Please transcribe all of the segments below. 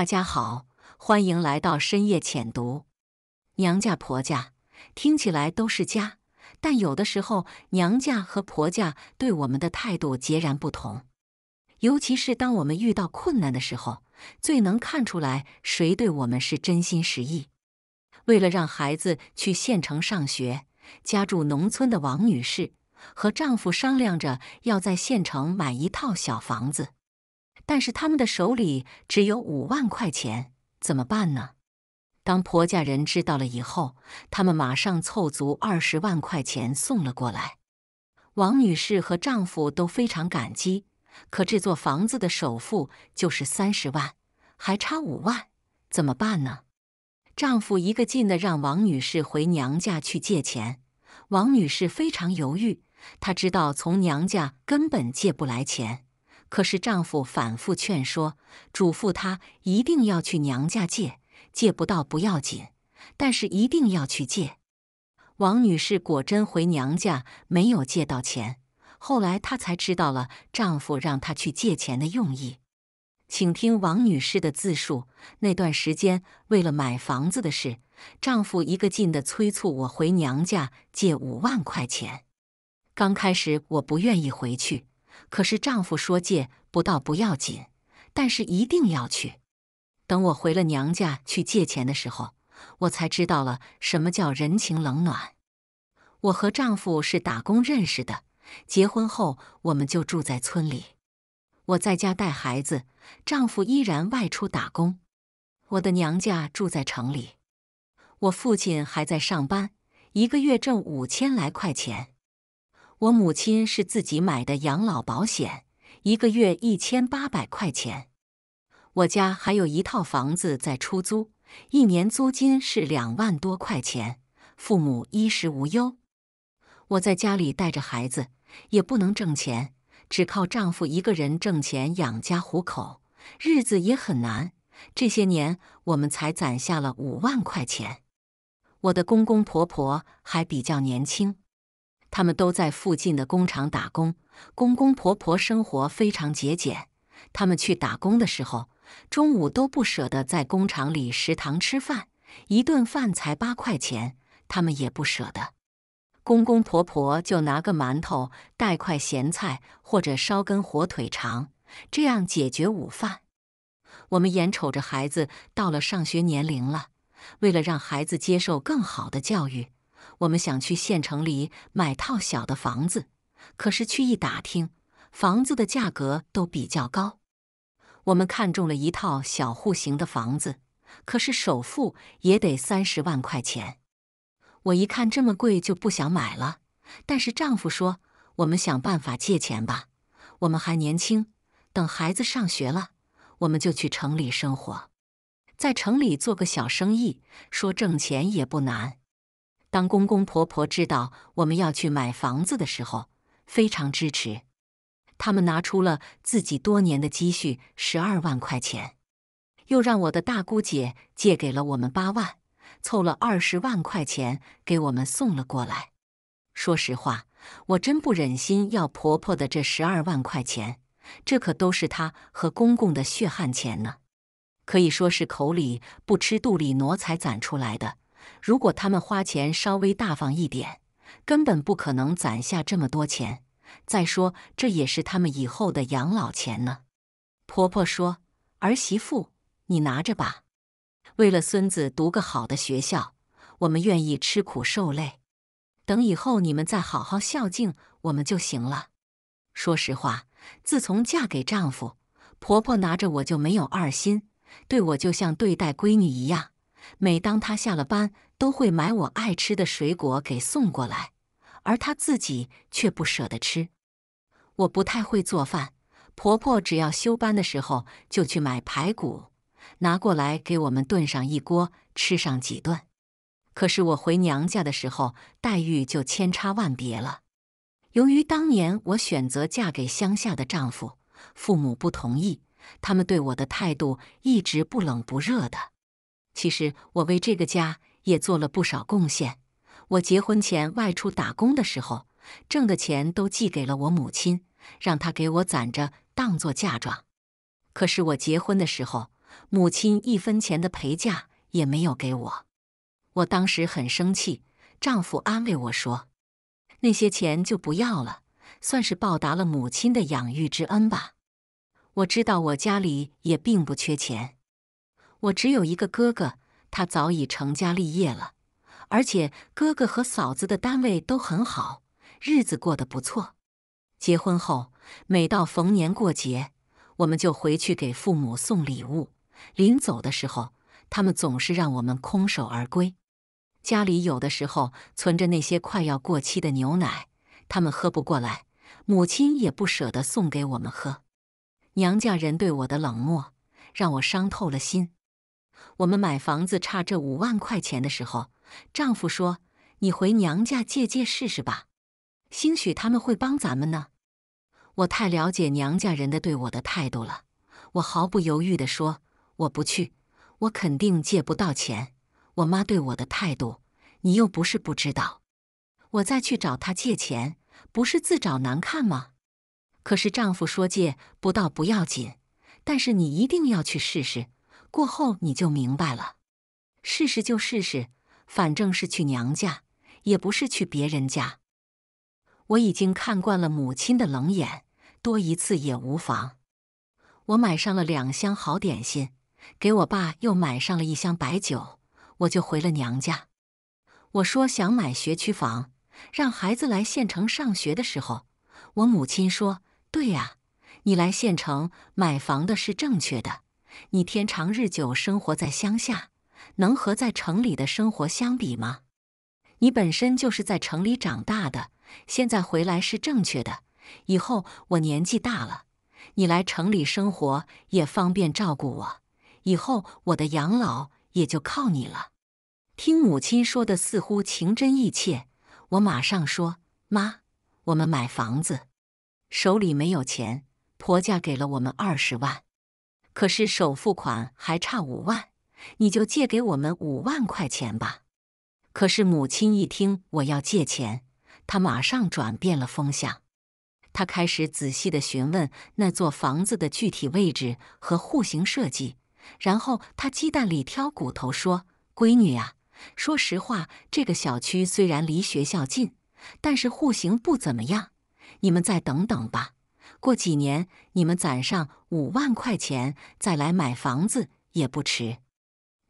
大家好，欢迎来到深夜浅读。娘家、婆家听起来都是家，但有的时候，娘家和婆家对我们的态度截然不同。尤其是当我们遇到困难的时候，最能看出来谁对我们是真心实意。为了让孩子去县城上学，家住农村的王女士和丈夫商量着要在县城买一套小房子。但是他们的手里只有五万块钱，怎么办呢？当婆家人知道了以后，他们马上凑足二十万块钱送了过来。王女士和丈夫都非常感激。可这座房子的首付就是三十万，还差五万，怎么办呢？丈夫一个劲的让王女士回娘家去借钱。王女士非常犹豫，她知道从娘家根本借不来钱。可是丈夫反复劝说，嘱咐她一定要去娘家借，借不到不要紧，但是一定要去借。王女士果真回娘家没有借到钱，后来她才知道了丈夫让她去借钱的用意。请听王女士的自述：那段时间为了买房子的事，丈夫一个劲的催促我回娘家借五万块钱。刚开始我不愿意回去。可是丈夫说借不到不要紧，但是一定要去。等我回了娘家去借钱的时候，我才知道了什么叫人情冷暖。我和丈夫是打工认识的，结婚后我们就住在村里。我在家带孩子，丈夫依然外出打工。我的娘家住在城里，我父亲还在上班，一个月挣五千来块钱。我母亲是自己买的养老保险，一个月一千八百块钱。我家还有一套房子在出租，一年租金是两万多块钱。父母衣食无忧，我在家里带着孩子，也不能挣钱，只靠丈夫一个人挣钱养家糊口，日子也很难。这些年我们才攒下了五万块钱。我的公公婆婆还比较年轻。他们都在附近的工厂打工，公公婆婆生活非常节俭。他们去打工的时候，中午都不舍得在工厂里食堂吃饭，一顿饭才八块钱，他们也不舍得。公公婆婆就拿个馒头，带块咸菜或者烧根火腿肠，这样解决午饭。我们眼瞅着孩子到了上学年龄了，为了让孩子接受更好的教育。我们想去县城里买套小的房子，可是去一打听，房子的价格都比较高。我们看中了一套小户型的房子，可是首付也得三十万块钱。我一看这么贵，就不想买了。但是丈夫说：“我们想办法借钱吧，我们还年轻，等孩子上学了，我们就去城里生活，在城里做个小生意，说挣钱也不难。”当公公婆婆知道我们要去买房子的时候，非常支持。他们拿出了自己多年的积蓄十二万块钱，又让我的大姑姐借给了我们八万，凑了二十万块钱给我们送了过来。说实话，我真不忍心要婆婆的这十二万块钱，这可都是她和公公的血汗钱呢，可以说是口里不吃肚里挪才攒出来的。如果他们花钱稍微大方一点，根本不可能攒下这么多钱。再说，这也是他们以后的养老钱呢。婆婆说：“儿媳妇，你拿着吧，为了孙子读个好的学校，我们愿意吃苦受累。等以后你们再好好孝敬我们就行了。”说实话，自从嫁给丈夫，婆婆拿着我就没有二心，对我就像对待闺女一样。每当她下了班，都会买我爱吃的水果给送过来，而她自己却不舍得吃。我不太会做饭，婆婆只要休班的时候就去买排骨，拿过来给我们炖上一锅，吃上几顿。可是我回娘家的时候待遇就千差万别了。由于当年我选择嫁给乡下的丈夫，父母不同意，他们对我的态度一直不冷不热的。其实我为这个家。也做了不少贡献。我结婚前外出打工的时候，挣的钱都寄给了我母亲，让她给我攒着当做嫁妆。可是我结婚的时候，母亲一分钱的陪嫁也没有给我。我当时很生气，丈夫安慰我说：“那些钱就不要了，算是报答了母亲的养育之恩吧。”我知道我家里也并不缺钱，我只有一个哥哥。他早已成家立业了，而且哥哥和嫂子的单位都很好，日子过得不错。结婚后，每到逢年过节，我们就回去给父母送礼物。临走的时候，他们总是让我们空手而归。家里有的时候存着那些快要过期的牛奶，他们喝不过来，母亲也不舍得送给我们喝。娘家人对我的冷漠，让我伤透了心。我们买房子差这五万块钱的时候，丈夫说：“你回娘家借借试试吧，兴许他们会帮咱们呢。”我太了解娘家人的对我的态度了，我毫不犹豫地说：“我不去，我肯定借不到钱。我妈对我的态度，你又不是不知道。我再去找她借钱，不是自找难看吗？”可是丈夫说：“借不到不要紧，但是你一定要去试试。”过后你就明白了，试试就试试，反正是去娘家，也不是去别人家。我已经看惯了母亲的冷眼，多一次也无妨。我买上了两箱好点心，给我爸又买上了一箱白酒，我就回了娘家。我说想买学区房，让孩子来县城上学的时候，我母亲说：“对呀，你来县城买房的是正确的。”你天长日久生活在乡下，能和在城里的生活相比吗？你本身就是在城里长大的，现在回来是正确的。以后我年纪大了，你来城里生活也方便照顾我。以后我的养老也就靠你了。听母亲说的似乎情真意切，我马上说：“妈，我们买房子，手里没有钱，婆家给了我们二十万。”可是首付款还差五万，你就借给我们五万块钱吧。可是母亲一听我要借钱，她马上转变了风向，她开始仔细的询问那座房子的具体位置和户型设计，然后她鸡蛋里挑骨头说：“闺女呀，说实话，这个小区虽然离学校近，但是户型不怎么样，你们再等等吧。”过几年你们攒上五万块钱再来买房子也不迟。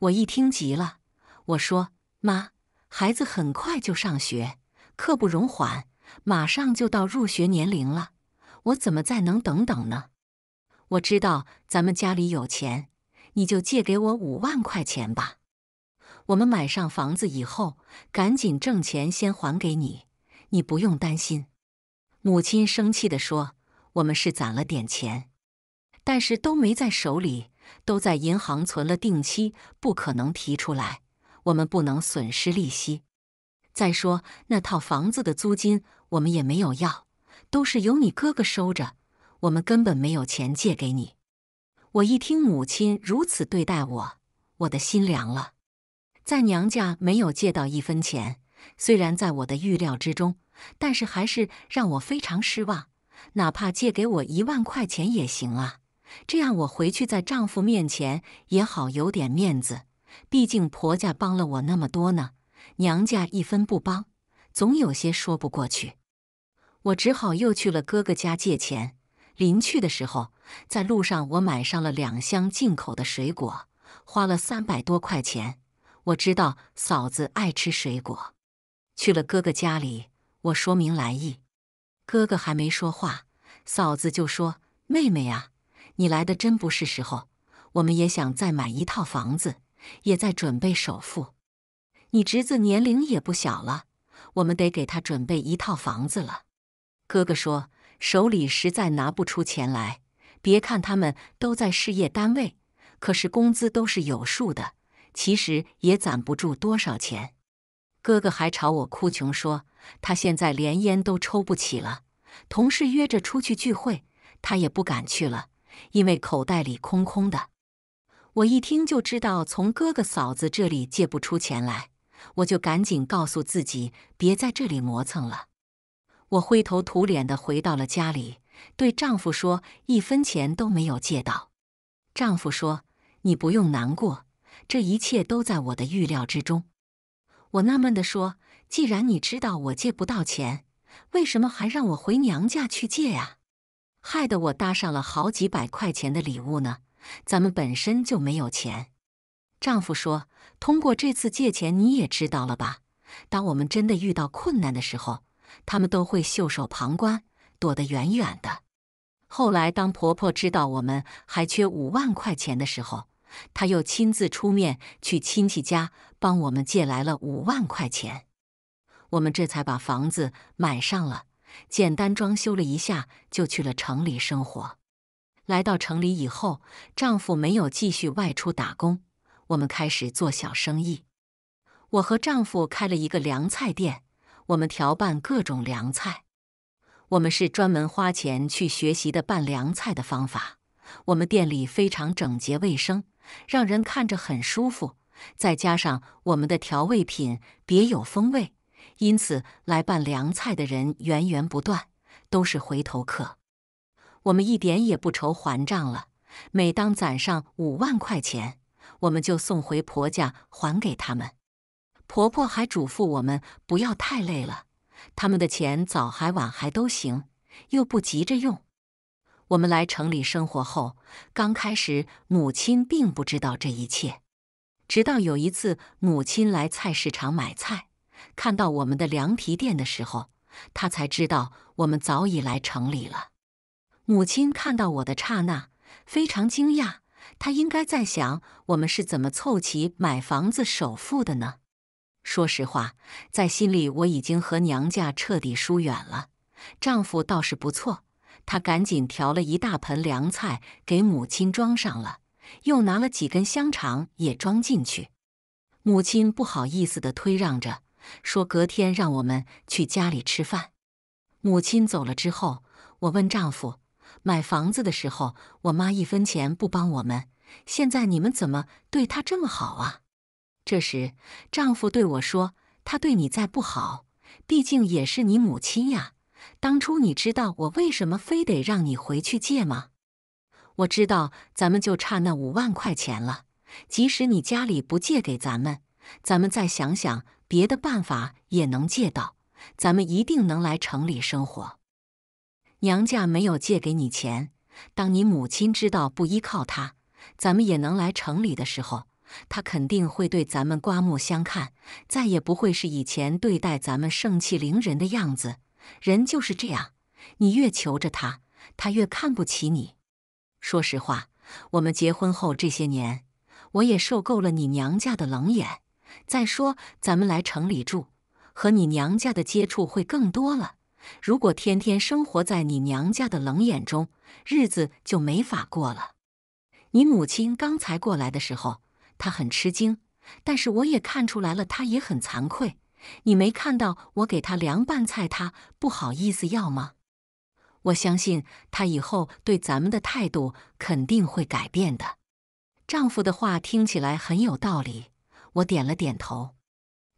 我一听急了，我说：“妈，孩子很快就上学，刻不容缓，马上就到入学年龄了，我怎么再能等等呢？”我知道咱们家里有钱，你就借给我五万块钱吧。我们买上房子以后，赶紧挣钱先还给你，你不用担心。”母亲生气的说。我们是攒了点钱，但是都没在手里，都在银行存了定期，不可能提出来。我们不能损失利息。再说那套房子的租金，我们也没有要，都是由你哥哥收着。我们根本没有钱借给你。我一听母亲如此对待我，我的心凉了。在娘家没有借到一分钱，虽然在我的预料之中，但是还是让我非常失望。哪怕借给我一万块钱也行啊！这样我回去在丈夫面前也好有点面子，毕竟婆家帮了我那么多呢，娘家一分不帮，总有些说不过去。我只好又去了哥哥家借钱。临去的时候，在路上我买上了两箱进口的水果，花了三百多块钱。我知道嫂子爱吃水果，去了哥哥家里，我说明来意。哥哥还没说话，嫂子就说：“妹妹啊，你来的真不是时候。我们也想再买一套房子，也在准备首付。你侄子年龄也不小了，我们得给他准备一套房子了。”哥哥说：“手里实在拿不出钱来。别看他们都在事业单位，可是工资都是有数的，其实也攒不住多少钱。”哥哥还朝我哭穷，说他现在连烟都抽不起了。同事约着出去聚会，他也不敢去了，因为口袋里空空的。我一听就知道从哥哥嫂子这里借不出钱来，我就赶紧告诉自己别在这里磨蹭了。我灰头土脸的回到了家里，对丈夫说：“一分钱都没有借到。”丈夫说：“你不用难过，这一切都在我的预料之中。”我纳闷地说：“既然你知道我借不到钱，为什么还让我回娘家去借呀？害得我搭上了好几百块钱的礼物呢！咱们本身就没有钱。”丈夫说：“通过这次借钱，你也知道了吧？当我们真的遇到困难的时候，他们都会袖手旁观，躲得远远的。后来，当婆婆知道我们还缺五万块钱的时候，她又亲自出面去亲戚家。”帮我们借来了五万块钱，我们这才把房子买上了，简单装修了一下，就去了城里生活。来到城里以后，丈夫没有继续外出打工，我们开始做小生意。我和丈夫开了一个凉菜店，我们调拌各种凉菜。我们是专门花钱去学习的拌凉菜的方法。我们店里非常整洁卫生，让人看着很舒服。再加上我们的调味品别有风味，因此来拌凉菜的人源源不断，都是回头客。我们一点也不愁还账了。每当攒上五万块钱，我们就送回婆家还给他们。婆婆还嘱咐我们不要太累了，他们的钱早还晚还都行，又不急着用。我们来城里生活后，刚开始母亲并不知道这一切。直到有一次，母亲来菜市场买菜，看到我们的凉皮店的时候，她才知道我们早已来城里了。母亲看到我的刹那，非常惊讶，她应该在想我们是怎么凑齐买房子首付的呢？说实话，在心里我已经和娘家彻底疏远了。丈夫倒是不错，他赶紧调了一大盆凉菜给母亲装上了。又拿了几根香肠也装进去，母亲不好意思地推让着，说：“隔天让我们去家里吃饭。”母亲走了之后，我问丈夫：“买房子的时候，我妈一分钱不帮我们，现在你们怎么对她这么好啊？”这时，丈夫对我说：“她对你再不好，毕竟也是你母亲呀。当初你知道我为什么非得让你回去借吗？”我知道咱们就差那五万块钱了。即使你家里不借给咱们，咱们再想想别的办法也能借到。咱们一定能来城里生活。娘家没有借给你钱，当你母亲知道不依靠她，咱们也能来城里的时候，她肯定会对咱们刮目相看，再也不会是以前对待咱们盛气凌人的样子。人就是这样，你越求着他，他越看不起你。说实话，我们结婚后这些年，我也受够了你娘家的冷眼。再说，咱们来城里住，和你娘家的接触会更多了。如果天天生活在你娘家的冷眼中，日子就没法过了。你母亲刚才过来的时候，她很吃惊，但是我也看出来了，她也很惭愧。你没看到我给她凉拌菜，她不好意思要吗？我相信他以后对咱们的态度肯定会改变的。丈夫的话听起来很有道理，我点了点头。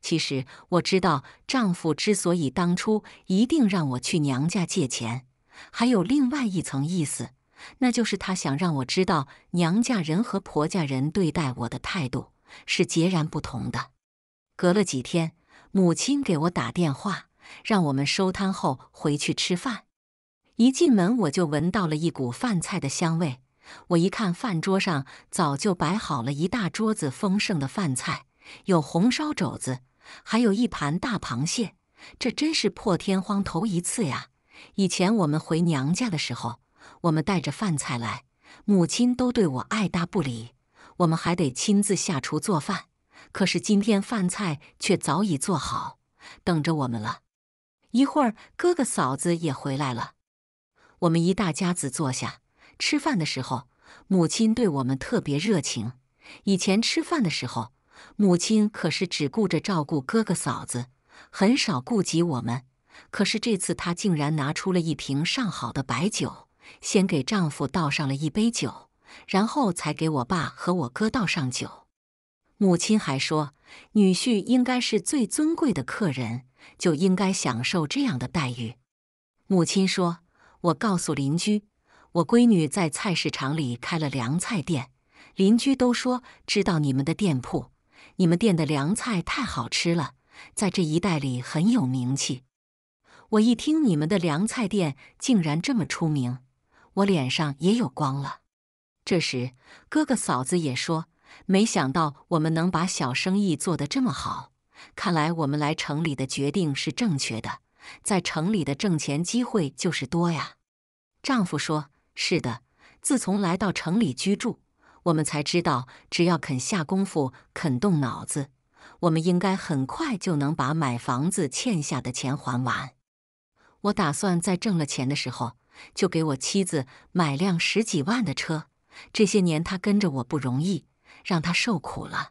其实我知道，丈夫之所以当初一定让我去娘家借钱，还有另外一层意思，那就是他想让我知道，娘家人和婆家人对待我的态度是截然不同的。隔了几天，母亲给我打电话，让我们收摊后回去吃饭。一进门，我就闻到了一股饭菜的香味。我一看，饭桌上早就摆好了一大桌子丰盛的饭菜，有红烧肘子，还有一盘大螃蟹。这真是破天荒头一次呀！以前我们回娘家的时候，我们带着饭菜来，母亲都对我爱答不理，我们还得亲自下厨做饭。可是今天饭菜却早已做好，等着我们了。一会儿，哥哥嫂子也回来了。我们一大家子坐下吃饭的时候，母亲对我们特别热情。以前吃饭的时候，母亲可是只顾着照顾哥哥嫂子，很少顾及我们。可是这次，她竟然拿出了一瓶上好的白酒，先给丈夫倒上了一杯酒，然后才给我爸和我哥倒上酒。母亲还说，女婿应该是最尊贵的客人，就应该享受这样的待遇。母亲说。我告诉邻居，我闺女在菜市场里开了凉菜店，邻居都说知道你们的店铺，你们店的凉菜太好吃了，在这一带里很有名气。我一听你们的凉菜店竟然这么出名，我脸上也有光了。这时，哥哥嫂子也说，没想到我们能把小生意做得这么好，看来我们来城里的决定是正确的。在城里的挣钱机会就是多呀，丈夫说：“是的，自从来到城里居住，我们才知道，只要肯下功夫，肯动脑子，我们应该很快就能把买房子欠下的钱还完。我打算在挣了钱的时候，就给我妻子买辆十几万的车。这些年她跟着我不容易，让她受苦了。”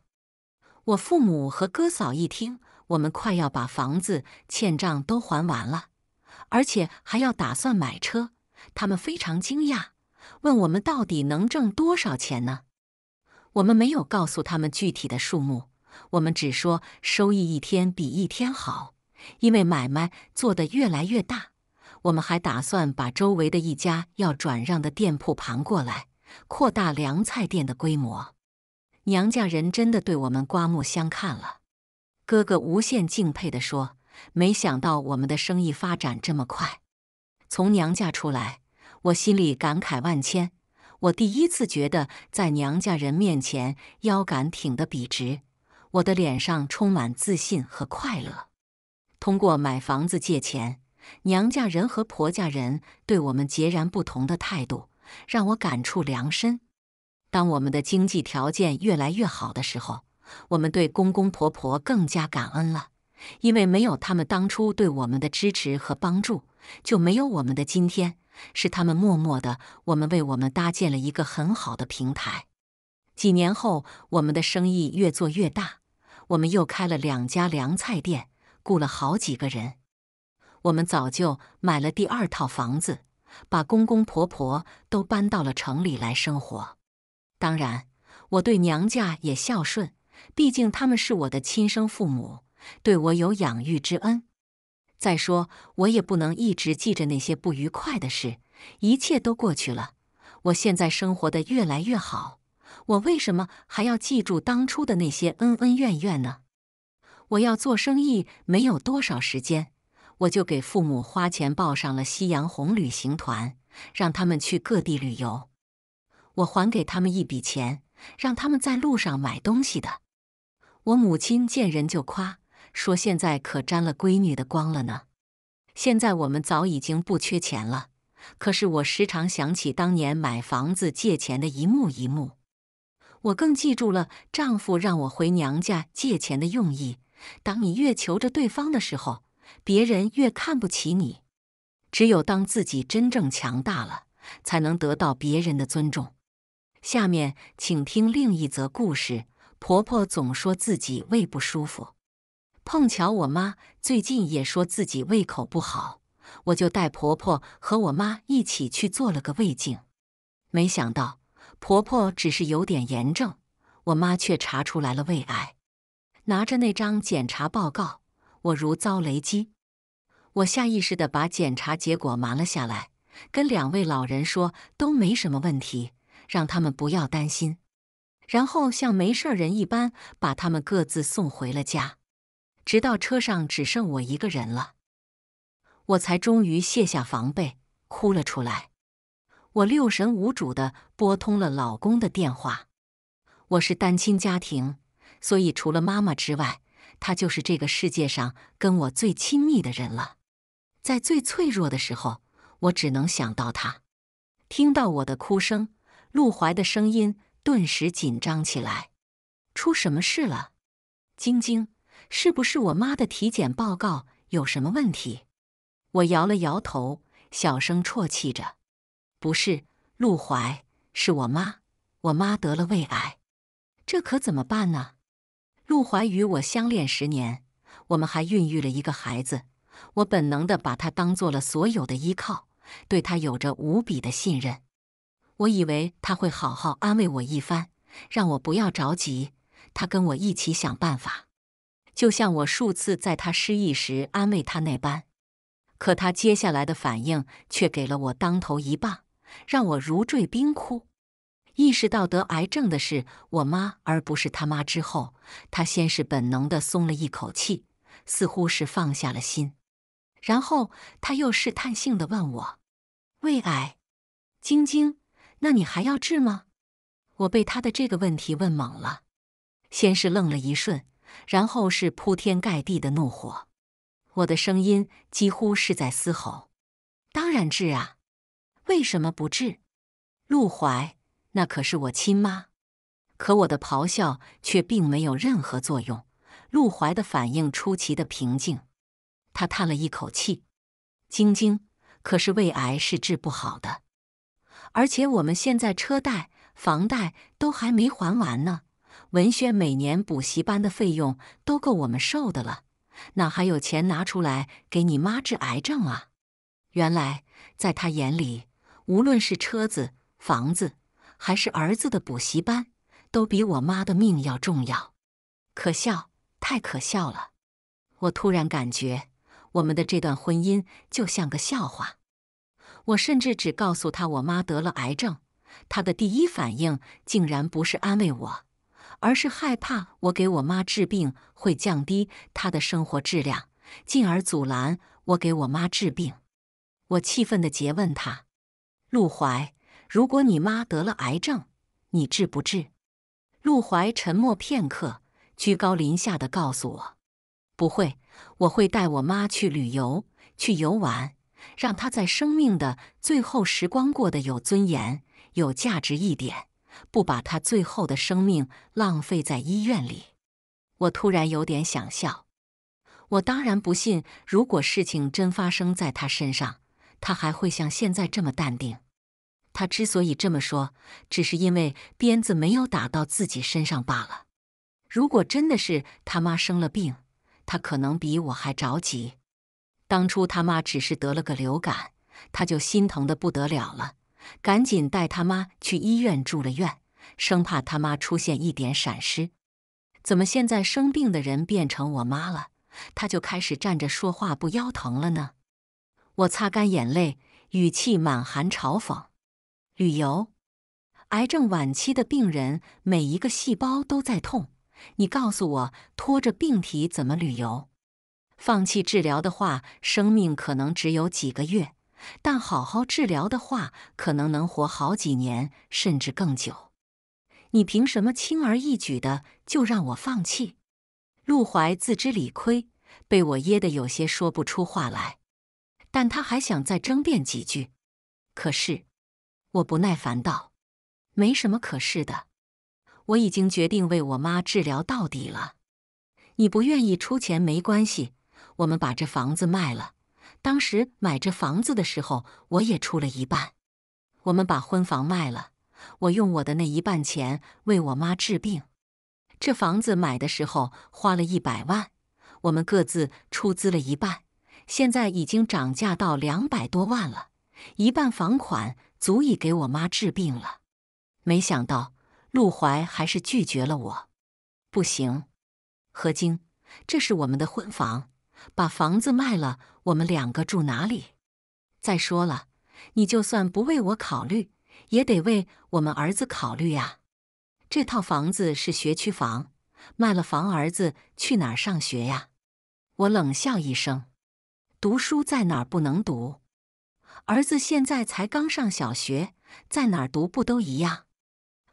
我父母和哥嫂一听。我们快要把房子欠账都还完了，而且还要打算买车。他们非常惊讶，问我们到底能挣多少钱呢？我们没有告诉他们具体的数目，我们只说收益一天比一天好，因为买卖做得越来越大。我们还打算把周围的一家要转让的店铺盘过来，扩大凉菜店的规模。娘家人真的对我们刮目相看了。哥哥无限敬佩地说：“没想到我们的生意发展这么快。从娘家出来，我心里感慨万千。我第一次觉得在娘家人面前腰杆挺得笔直，我的脸上充满自信和快乐。通过买房子、借钱，娘家人和婆家人对我们截然不同的态度，让我感触良深。当我们的经济条件越来越好的时候。”我们对公公婆婆更加感恩了，因为没有他们当初对我们的支持和帮助，就没有我们的今天。是他们默默的，我们为我们搭建了一个很好的平台。几年后，我们的生意越做越大，我们又开了两家凉菜店，雇了好几个人。我们早就买了第二套房子，把公公婆婆都搬到了城里来生活。当然，我对娘家也孝顺。毕竟他们是我的亲生父母，对我有养育之恩。再说，我也不能一直记着那些不愉快的事。一切都过去了，我现在生活的越来越好，我为什么还要记住当初的那些恩恩怨怨呢？我要做生意，没有多少时间，我就给父母花钱报上了夕阳红旅行团，让他们去各地旅游。我还给他们一笔钱，让他们在路上买东西的。我母亲见人就夸，说现在可沾了闺女的光了呢。现在我们早已经不缺钱了，可是我时常想起当年买房子借钱的一幕一幕，我更记住了丈夫让我回娘家借钱的用意。当你越求着对方的时候，别人越看不起你。只有当自己真正强大了，才能得到别人的尊重。下面，请听另一则故事。婆婆总说自己胃不舒服，碰巧我妈最近也说自己胃口不好，我就带婆婆和我妈一起去做了个胃镜。没想到婆婆只是有点炎症，我妈却查出来了胃癌。拿着那张检查报告，我如遭雷击。我下意识的把检查结果瞒了下来，跟两位老人说都没什么问题，让他们不要担心。然后像没事人一般把他们各自送回了家，直到车上只剩我一个人了，我才终于卸下防备，哭了出来。我六神无主的拨通了老公的电话。我是单亲家庭，所以除了妈妈之外，他就是这个世界上跟我最亲密的人了。在最脆弱的时候，我只能想到他。听到我的哭声，陆怀的声音。顿时紧张起来，出什么事了？晶晶，是不是我妈的体检报告有什么问题？我摇了摇头，小声啜泣着：“不是，陆怀，是我妈，我妈得了胃癌，这可怎么办呢？”陆怀与我相恋十年，我们还孕育了一个孩子，我本能的把他当做了所有的依靠，对他有着无比的信任。我以为他会好好安慰我一番，让我不要着急，他跟我一起想办法，就像我数次在他失意时安慰他那般。可他接下来的反应却给了我当头一棒，让我如坠冰窟。意识到得癌症的是我妈而不是他妈之后，他先是本能的松了一口气，似乎是放下了心，然后他又试探性的问我：“胃癌，晶晶。”那你还要治吗？我被他的这个问题问懵了，先是愣了一瞬，然后是铺天盖地的怒火。我的声音几乎是在嘶吼：“当然治啊！为什么不治？陆怀，那可是我亲妈！”可我的咆哮却并没有任何作用。陆怀的反应出奇的平静，他叹了一口气：“晶晶，可是胃癌是治不好的。”而且我们现在车贷、房贷都还没还完呢，文轩每年补习班的费用都够我们受的了，哪还有钱拿出来给你妈治癌症啊？原来在他眼里，无论是车子、房子，还是儿子的补习班，都比我妈的命要重要。可笑，太可笑了！我突然感觉我们的这段婚姻就像个笑话。我甚至只告诉他我妈得了癌症，他的第一反应竟然不是安慰我，而是害怕我给我妈治病会降低她的生活质量，进而阻拦我给我妈治病。我气愤地诘问他：“陆怀，如果你妈得了癌症，你治不治？”陆怀沉默片刻，居高临下地告诉我：“不会，我会带我妈去旅游，去游玩。”让他在生命的最后时光过得有尊严、有价值一点，不把他最后的生命浪费在医院里。我突然有点想笑。我当然不信，如果事情真发生在他身上，他还会像现在这么淡定。他之所以这么说，只是因为鞭子没有打到自己身上罢了。如果真的是他妈生了病，他可能比我还着急。当初他妈只是得了个流感，他就心疼的不得了了，赶紧带他妈去医院住了院，生怕他妈出现一点闪失。怎么现在生病的人变成我妈了，他就开始站着说话不腰疼了呢？我擦干眼泪，语气满含嘲讽：“旅游？癌症晚期的病人，每一个细胞都在痛，你告诉我，拖着病体怎么旅游？”放弃治疗的话，生命可能只有几个月；但好好治疗的话，可能能活好几年，甚至更久。你凭什么轻而易举的就让我放弃？陆怀自知理亏，被我噎得有些说不出话来，但他还想再争辩几句。可是，我不耐烦道：“没什么可是的，我已经决定为我妈治疗到底了。你不愿意出钱没关系。”我们把这房子卖了，当时买这房子的时候我也出了一半。我们把婚房卖了，我用我的那一半钱为我妈治病。这房子买的时候花了一百万，我们各自出资了一半，现在已经涨价到两百多万了，一半房款足以给我妈治病了。没想到陆怀还是拒绝了我，不行，何晶，这是我们的婚房。把房子卖了，我们两个住哪里？再说了，你就算不为我考虑，也得为我们儿子考虑呀。这套房子是学区房，卖了房，儿子去哪儿上学呀？我冷笑一声：“读书在哪儿不能读？儿子现在才刚上小学，在哪儿读不都一样？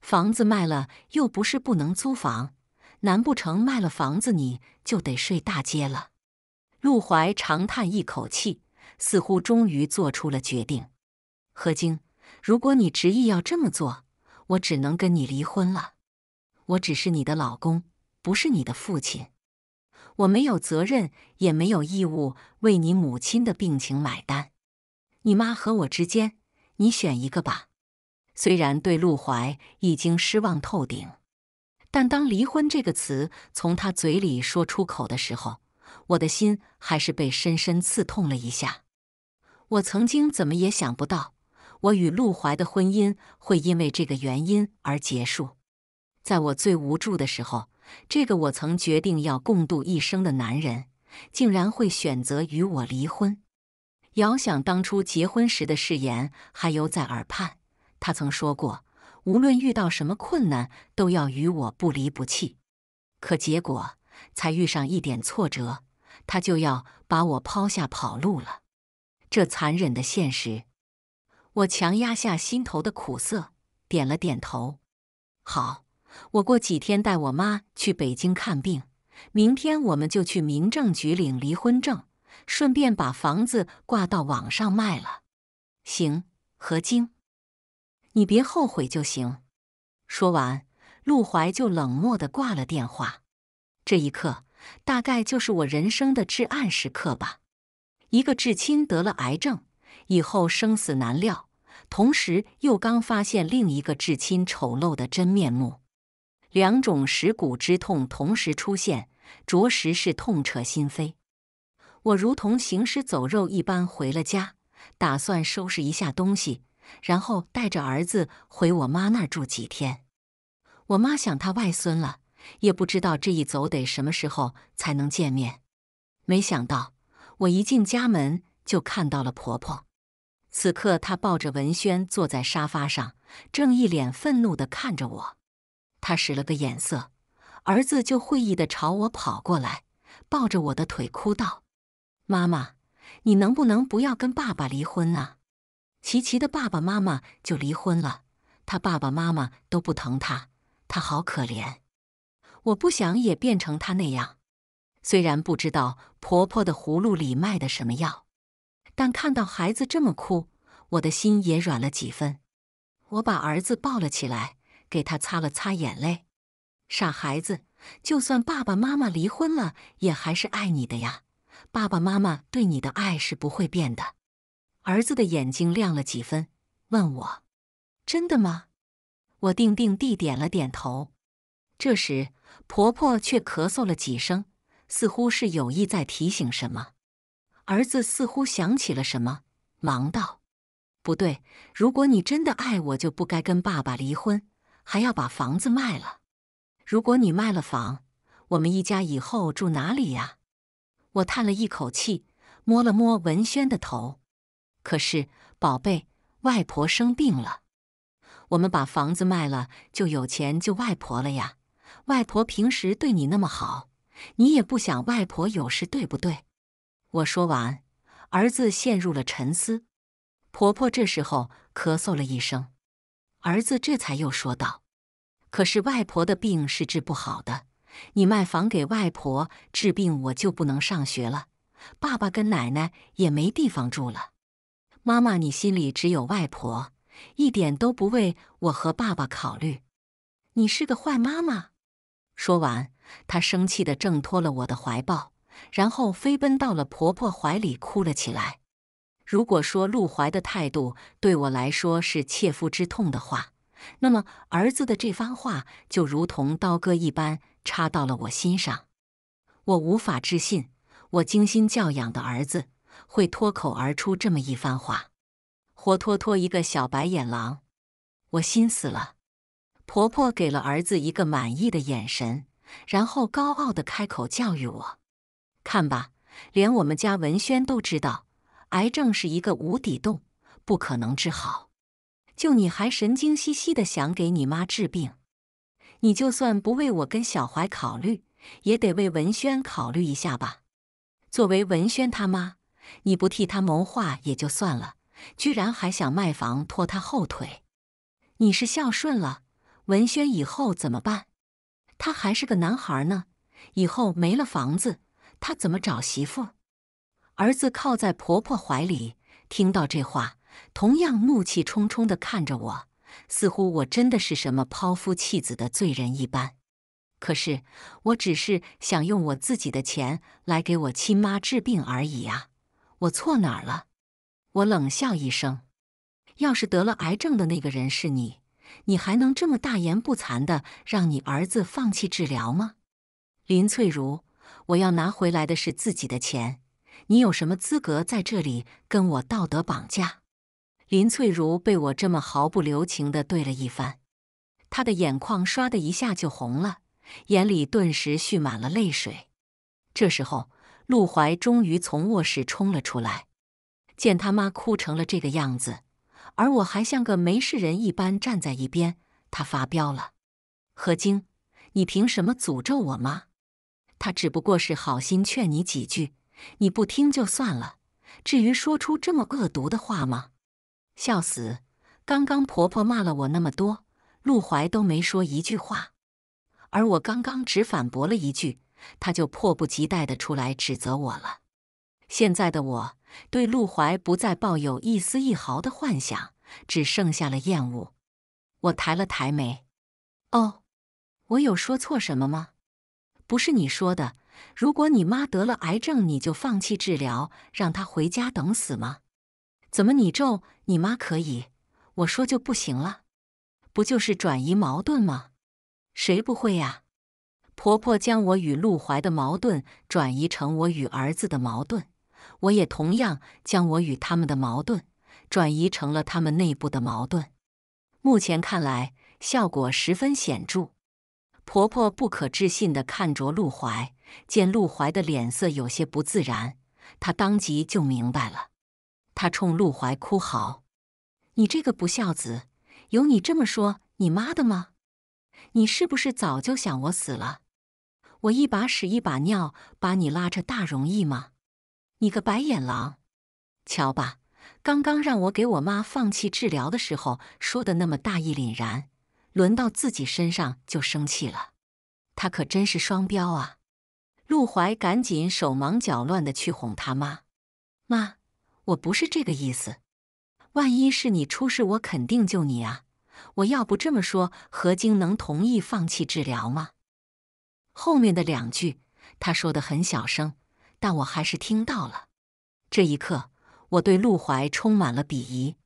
房子卖了又不是不能租房，难不成卖了房子你就得睡大街了？”陆怀长叹一口气，似乎终于做出了决定。何晶，如果你执意要这么做，我只能跟你离婚了。我只是你的老公，不是你的父亲，我没有责任，也没有义务为你母亲的病情买单。你妈和我之间，你选一个吧。虽然对陆怀已经失望透顶，但当“离婚”这个词从他嘴里说出口的时候。我的心还是被深深刺痛了一下。我曾经怎么也想不到，我与陆怀的婚姻会因为这个原因而结束。在我最无助的时候，这个我曾决定要共度一生的男人，竟然会选择与我离婚。遥想当初结婚时的誓言，还犹在耳畔。他曾说过，无论遇到什么困难，都要与我不离不弃。可结果，才遇上一点挫折。他就要把我抛下跑路了，这残忍的现实，我强压下心头的苦涩，点了点头。好，我过几天带我妈去北京看病，明天我们就去民政局领离婚证，顺便把房子挂到网上卖了。行，何晶，你别后悔就行。说完，陆怀就冷漠的挂了电话。这一刻。大概就是我人生的至暗时刻吧。一个至亲得了癌症，以后生死难料；同时又刚发现另一个至亲丑陋的真面目，两种蚀骨之痛同时出现，着实是痛彻心扉。我如同行尸走肉一般回了家，打算收拾一下东西，然后带着儿子回我妈那儿住几天。我妈想他外孙了。也不知道这一走得什么时候才能见面。没想到我一进家门就看到了婆婆。此刻她抱着文轩坐在沙发上，正一脸愤怒地看着我。她使了个眼色，儿子就会意地朝我跑过来，抱着我的腿哭道：“妈妈，你能不能不要跟爸爸离婚啊？琪琪的爸爸妈妈就离婚了，他爸爸妈妈都不疼他，他好可怜。”我不想也变成她那样，虽然不知道婆婆的葫芦里卖的什么药，但看到孩子这么哭，我的心也软了几分。我把儿子抱了起来，给他擦了擦眼泪。傻孩子，就算爸爸妈妈离婚了，也还是爱你的呀。爸爸妈妈对你的爱是不会变的。儿子的眼睛亮了几分，问我：“真的吗？”我定定地点了点头。这时。婆婆却咳嗽了几声，似乎是有意在提醒什么。儿子似乎想起了什么，忙道：“不对，如果你真的爱我，就不该跟爸爸离婚，还要把房子卖了。如果你卖了房，我们一家以后住哪里呀？”我叹了一口气，摸了摸文轩的头。可是，宝贝，外婆生病了，我们把房子卖了就有钱救外婆了呀。外婆平时对你那么好，你也不想外婆有事，对不对？我说完，儿子陷入了沉思。婆婆这时候咳嗽了一声，儿子这才又说道：“可是外婆的病是治不好的，你卖房给外婆治病，我就不能上学了。爸爸跟奶奶也没地方住了。妈妈，你心里只有外婆，一点都不为我和爸爸考虑，你是个坏妈妈。”说完，他生气地挣脱了我的怀抱，然后飞奔到了婆婆怀里哭了起来。如果说陆怀的态度对我来说是切肤之痛的话，那么儿子的这番话就如同刀割一般插到了我心上。我无法置信，我精心教养的儿子会脱口而出这么一番话，活脱脱一个小白眼狼，我心死了。婆婆给了儿子一个满意的眼神，然后高傲的开口教育我：“看吧，连我们家文轩都知道，癌症是一个无底洞，不可能治好。就你还神经兮兮的想给你妈治病，你就算不为我跟小怀考虑，也得为文轩考虑一下吧。作为文轩他妈，你不替他谋划也就算了，居然还想卖房拖他后腿，你是孝顺了？”文轩以后怎么办？他还是个男孩呢，以后没了房子，他怎么找媳妇？儿子靠在婆婆怀里，听到这话，同样怒气冲冲的看着我，似乎我真的是什么抛夫弃子的罪人一般。可是我只是想用我自己的钱来给我亲妈治病而已啊，我错哪了？我冷笑一声，要是得了癌症的那个人是你。你还能这么大言不惭的让你儿子放弃治疗吗，林翠如？我要拿回来的是自己的钱，你有什么资格在这里跟我道德绑架？林翠如被我这么毫不留情的对了一番，她的眼眶唰的一下就红了，眼里顿时蓄满了泪水。这时候，陆怀终于从卧室冲了出来，见他妈哭成了这个样子。而我还像个没事人一般站在一边，他发飙了：“何晶，你凭什么诅咒我妈？她只不过是好心劝你几句，你不听就算了，至于说出这么恶毒的话吗？”笑死！刚刚婆婆骂了我那么多，陆怀都没说一句话，而我刚刚只反驳了一句，他就迫不及待地出来指责我了。现在的我对陆怀不再抱有一丝一毫的幻想，只剩下了厌恶。我抬了抬眉，哦，我有说错什么吗？不是你说的，如果你妈得了癌症，你就放弃治疗，让她回家等死吗？怎么你咒你妈可以，我说就不行了？不就是转移矛盾吗？谁不会呀？婆婆将我与陆怀的矛盾转移成我与儿子的矛盾。我也同样将我与他们的矛盾转移成了他们内部的矛盾。目前看来，效果十分显著。婆婆不可置信的看着陆怀，见陆怀的脸色有些不自然，她当即就明白了。她冲陆怀哭嚎：“你这个不孝子，有你这么说你妈的吗？你是不是早就想我死了？我一把屎一把尿把你拉扯大，容易吗？”你个白眼狼，瞧吧，刚刚让我给我妈放弃治疗的时候说的那么大义凛然，轮到自己身上就生气了，他可真是双标啊！陆怀赶紧手忙脚乱的去哄他妈：“妈，我不是这个意思，万一是你出事，我肯定救你啊！我要不这么说，何晶能同意放弃治疗吗？”后面的两句，他说的很小声。但我还是听到了。这一刻，我对陆怀充满了鄙夷。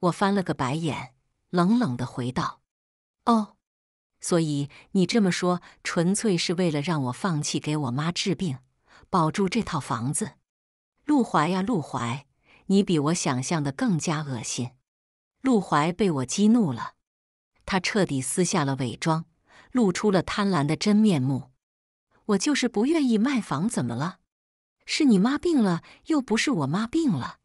我翻了个白眼，冷冷的回道：“哦，所以你这么说，纯粹是为了让我放弃给我妈治病，保住这套房子。”陆怀呀，陆怀，你比我想象的更加恶心。陆怀被我激怒了，他彻底撕下了伪装，露出了贪婪的真面目。我就是不愿意卖房，怎么了？是你妈病了，又不是我妈病了，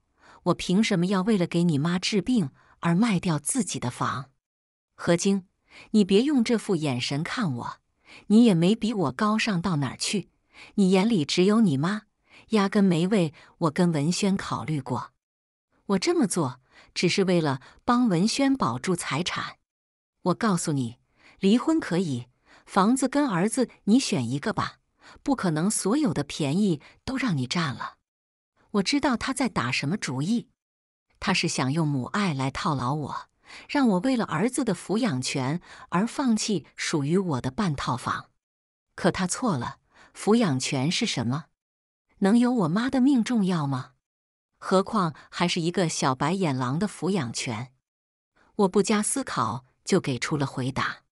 我凭什么要为了给你妈治病而卖掉自己的房？何晶，你别用这副眼神看我，你也没比我高尚到哪儿去，你眼里只有你妈，压根没为我跟文轩考虑过。我这么做只是为了帮文轩保住财产。我告诉你，离婚可以，房子跟儿子你选一个吧。不可能，所有的便宜都让你占了。我知道他在打什么主意，他是想用母爱来套牢我，让我为了儿子的抚养权而放弃属于我的半套房。可他错了，抚养权是什么？能有我妈的命重要吗？何况还是一个小白眼狼的抚养权。我不加思考就给出了回答，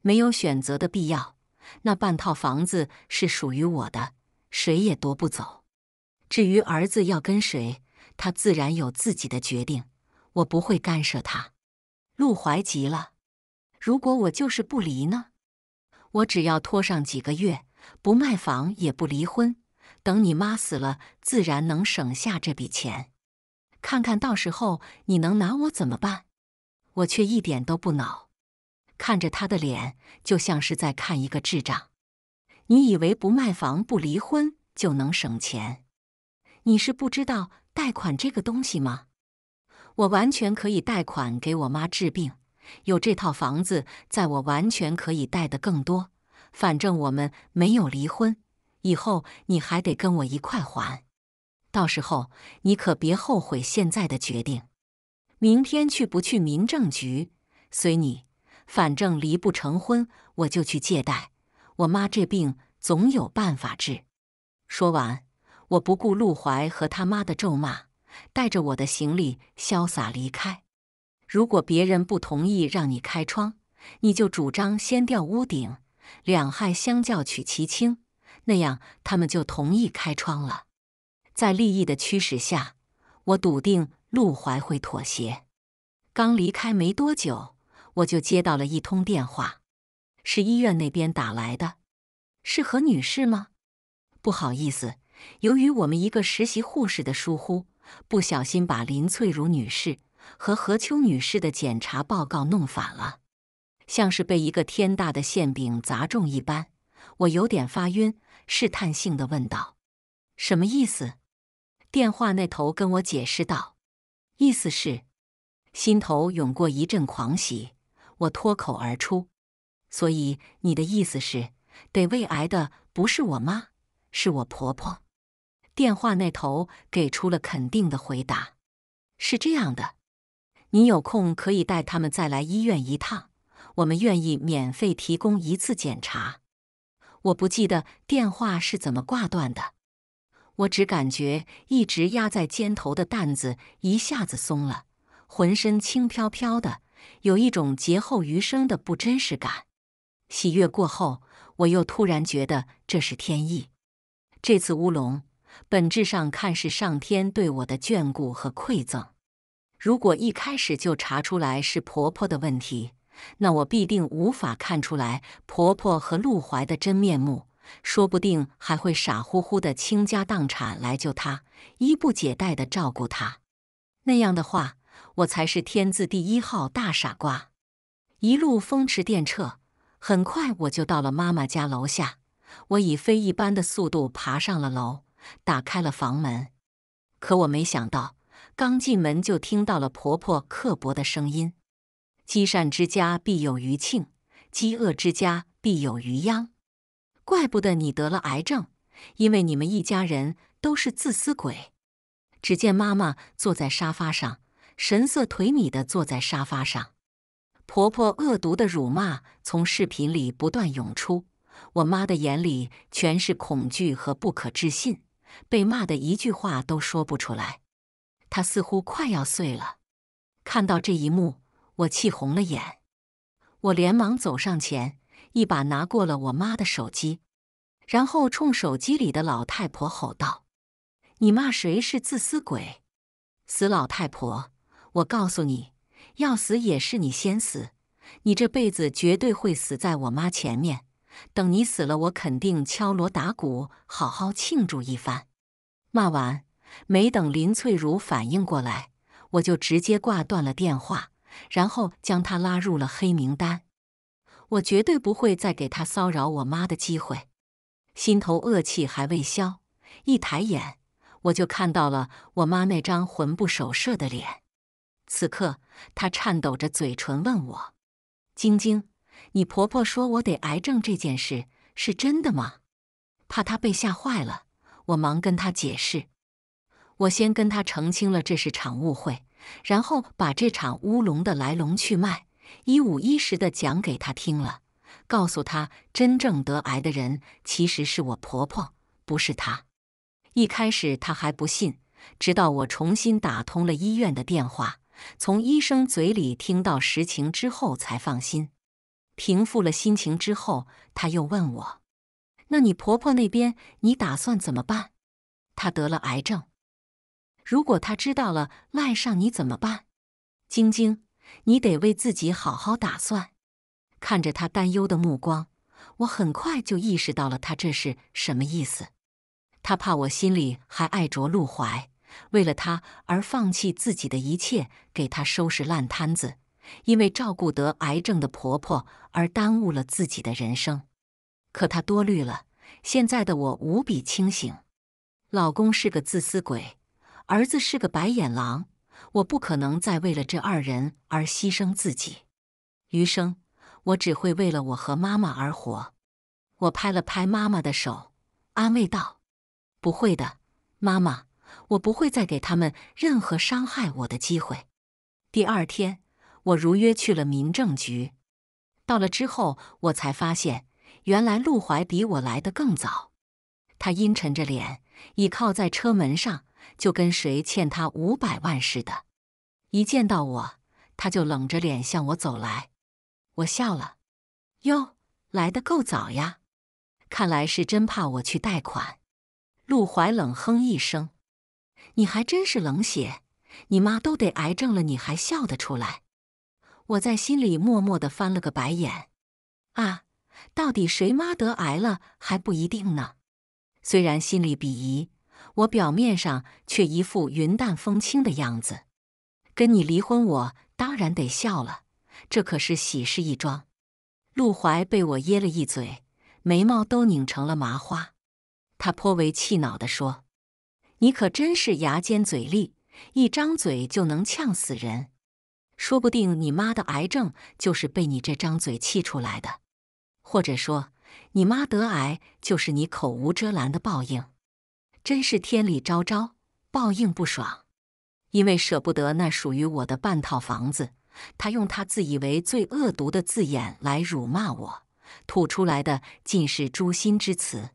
没有选择的必要。那半套房子是属于我的，谁也夺不走。至于儿子要跟谁，他自然有自己的决定，我不会干涉他。陆怀急了：“如果我就是不离呢？我只要拖上几个月，不卖房也不离婚，等你妈死了，自然能省下这笔钱。看看到时候你能拿我怎么办？”我却一点都不恼。看着他的脸，就像是在看一个智障。你以为不卖房不离婚就能省钱？你是不知道贷款这个东西吗？我完全可以贷款给我妈治病，有这套房子在，我完全可以贷的更多。反正我们没有离婚，以后你还得跟我一块还。到时候你可别后悔现在的决定。明天去不去民政局，随你。反正离不成婚，我就去借贷。我妈这病总有办法治。说完，我不顾陆怀和他妈的咒骂，带着我的行李潇洒离开。如果别人不同意让你开窗，你就主张先掉屋顶，两害相较取其轻，那样他们就同意开窗了。在利益的驱使下，我笃定陆怀会妥协。刚离开没多久。我就接到了一通电话，是医院那边打来的。是何女士吗？不好意思，由于我们一个实习护士的疏忽，不小心把林翠如女士和何秋女士的检查报告弄反了。像是被一个天大的馅饼砸中一般，我有点发晕，试探性的问道：“什么意思？”电话那头跟我解释道：“意思是……”心头涌过一阵狂喜。我脱口而出，所以你的意思是，得胃癌的不是我妈，是我婆婆。电话那头给出了肯定的回答，是这样的。你有空可以带他们再来医院一趟，我们愿意免费提供一次检查。我不记得电话是怎么挂断的，我只感觉一直压在肩头的担子一下子松了，浑身轻飘飘的。有一种劫后余生的不真实感。喜悦过后，我又突然觉得这是天意。这次乌龙，本质上看是上天对我的眷顾和馈赠。如果一开始就查出来是婆婆的问题，那我必定无法看出来婆婆和陆怀的真面目，说不定还会傻乎乎的倾家荡产来救她，衣不解带的照顾她。那样的话。我才是天字第一号大傻瓜，一路风驰电掣，很快我就到了妈妈家楼下。我以飞一般的速度爬上了楼，打开了房门。可我没想到，刚进门就听到了婆婆刻薄的声音：“积善之家必有余庆，积恶之家必有余殃。怪不得你得了癌症，因为你们一家人都是自私鬼。”只见妈妈坐在沙发上。神色颓靡地坐在沙发上，婆婆恶毒的辱骂从视频里不断涌出，我妈的眼里全是恐惧和不可置信，被骂的一句话都说不出来，她似乎快要碎了。看到这一幕，我气红了眼，我连忙走上前，一把拿过了我妈的手机，然后冲手机里的老太婆吼道：“你骂谁是自私鬼？死老太婆！”我告诉你，要死也是你先死，你这辈子绝对会死在我妈前面。等你死了，我肯定敲锣打鼓好好庆祝一番。骂完，没等林翠如反应过来，我就直接挂断了电话，然后将她拉入了黑名单。我绝对不会再给她骚扰我妈的机会。心头恶气还未消，一抬眼我就看到了我妈那张魂不守舍的脸。此刻，她颤抖着嘴唇问我：“晶晶，你婆婆说我得癌症这件事是真的吗？”怕她被吓坏了，我忙跟她解释。我先跟她澄清了这是场误会，然后把这场乌龙的来龙去脉一五一十的讲给她听了，告诉她真正得癌的人其实是我婆婆，不是她。一开始她还不信，直到我重新打通了医院的电话。从医生嘴里听到实情之后才放心，平复了心情之后，他又问我：“那你婆婆那边你打算怎么办？她得了癌症，如果她知道了赖上你怎么办？”晶晶，你得为自己好好打算。看着他担忧的目光，我很快就意识到了他这是什么意思。他怕我心里还爱着陆怀。为了他而放弃自己的一切，给他收拾烂摊子；因为照顾得癌症的婆婆而耽误了自己的人生。可她多虑了，现在的我无比清醒。老公是个自私鬼，儿子是个白眼狼，我不可能再为了这二人而牺牲自己。余生，我只会为了我和妈妈而活。我拍了拍妈妈的手，安慰道：“不会的，妈妈。”我不会再给他们任何伤害我的机会。第二天，我如约去了民政局。到了之后，我才发现原来陆怀比我来的更早。他阴沉着脸倚靠在车门上，就跟谁欠他五百万似的。一见到我，他就冷着脸向我走来。我笑了：“哟，来的够早呀！看来是真怕我去贷款。”陆怀冷哼一声。你还真是冷血，你妈都得癌症了，你还笑得出来？我在心里默默的翻了个白眼。啊，到底谁妈得癌了还不一定呢？虽然心里鄙夷，我表面上却一副云淡风轻的样子。跟你离婚，我当然得笑了，这可是喜事一桩。陆怀被我噎了一嘴，眉毛都拧成了麻花。他颇为气恼地说。你可真是牙尖嘴利，一张嘴就能呛死人。说不定你妈的癌症就是被你这张嘴气出来的，或者说你妈得癌就是你口无遮拦的报应。真是天理昭昭，报应不爽。因为舍不得那属于我的半套房子，他用他自以为最恶毒的字眼来辱骂我，吐出来的尽是诛心之词。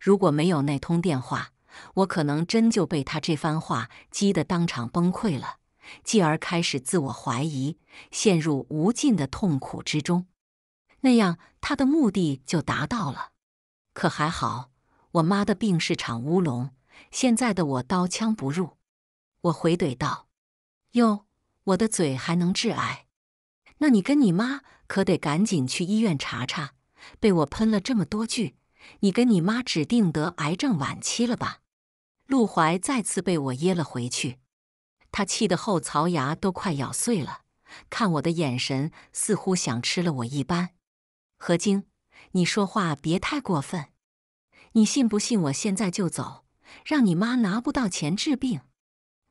如果没有那通电话。我可能真就被他这番话激得当场崩溃了，继而开始自我怀疑，陷入无尽的痛苦之中。那样，他的目的就达到了。可还好，我妈的病是场乌龙。现在的我刀枪不入，我回怼道：“哟，我的嘴还能致癌？那你跟你妈可得赶紧去医院查查。被我喷了这么多句，你跟你妈指定得癌症晚期了吧？”陆怀再次被我噎了回去，他气得后槽牙都快咬碎了，看我的眼神似乎想吃了我一般。何晶，你说话别太过分，你信不信我现在就走，让你妈拿不到钱治病？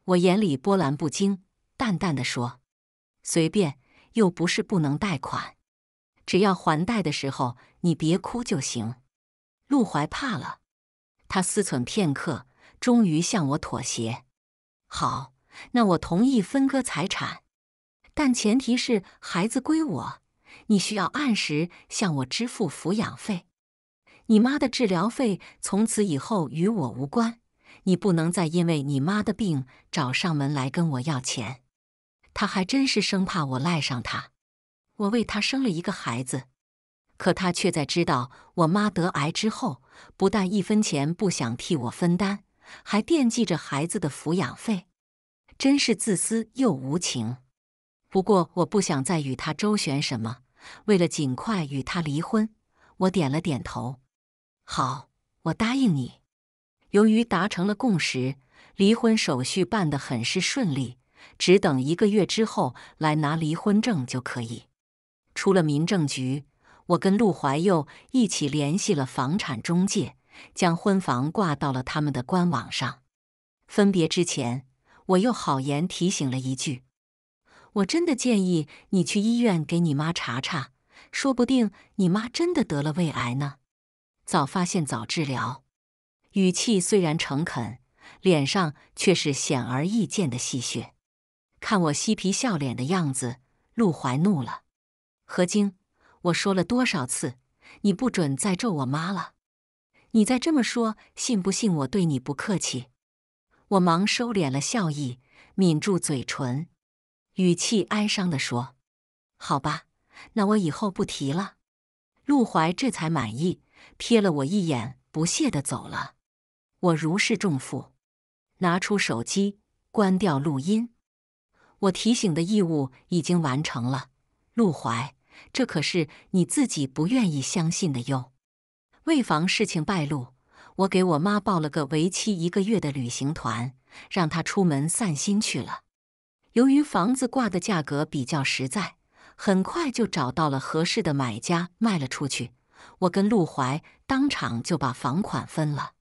我眼里波澜不惊，淡淡的说：“随便，又不是不能贷款，只要还贷的时候你别哭就行。”陆怀怕了，他思忖片刻。终于向我妥协。好，那我同意分割财产，但前提是孩子归我。你需要按时向我支付抚养费。你妈的治疗费从此以后与我无关。你不能再因为你妈的病找上门来跟我要钱。他还真是生怕我赖上他。我为他生了一个孩子，可他却在知道我妈得癌之后，不但一分钱不想替我分担。还惦记着孩子的抚养费，真是自私又无情。不过我不想再与他周旋什么，为了尽快与他离婚，我点了点头。好，我答应你。由于达成了共识，离婚手续办得很是顺利，只等一个月之后来拿离婚证就可以。出了民政局，我跟陆怀佑一起联系了房产中介。将婚房挂到了他们的官网上。分别之前，我又好言提醒了一句：“我真的建议你去医院给你妈查查，说不定你妈真的得了胃癌呢。早发现早治疗。”语气虽然诚恳，脸上却是显而易见的戏谑。看我嬉皮笑脸的样子，陆怀怒了：“何晶，我说了多少次，你不准再咒我妈了！”你再这么说，信不信我对你不客气？我忙收敛了笑意，抿住嘴唇，语气哀伤地说：“好吧，那我以后不提了。”陆怀这才满意，瞥了我一眼，不屑地走了。我如释重负，拿出手机关掉录音。我提醒的义务已经完成了。陆怀，这可是你自己不愿意相信的哟。为防事情败露，我给我妈报了个为期一个月的旅行团，让她出门散心去了。由于房子挂的价格比较实在，很快就找到了合适的买家，卖了出去。我跟陆怀当场就把房款分了，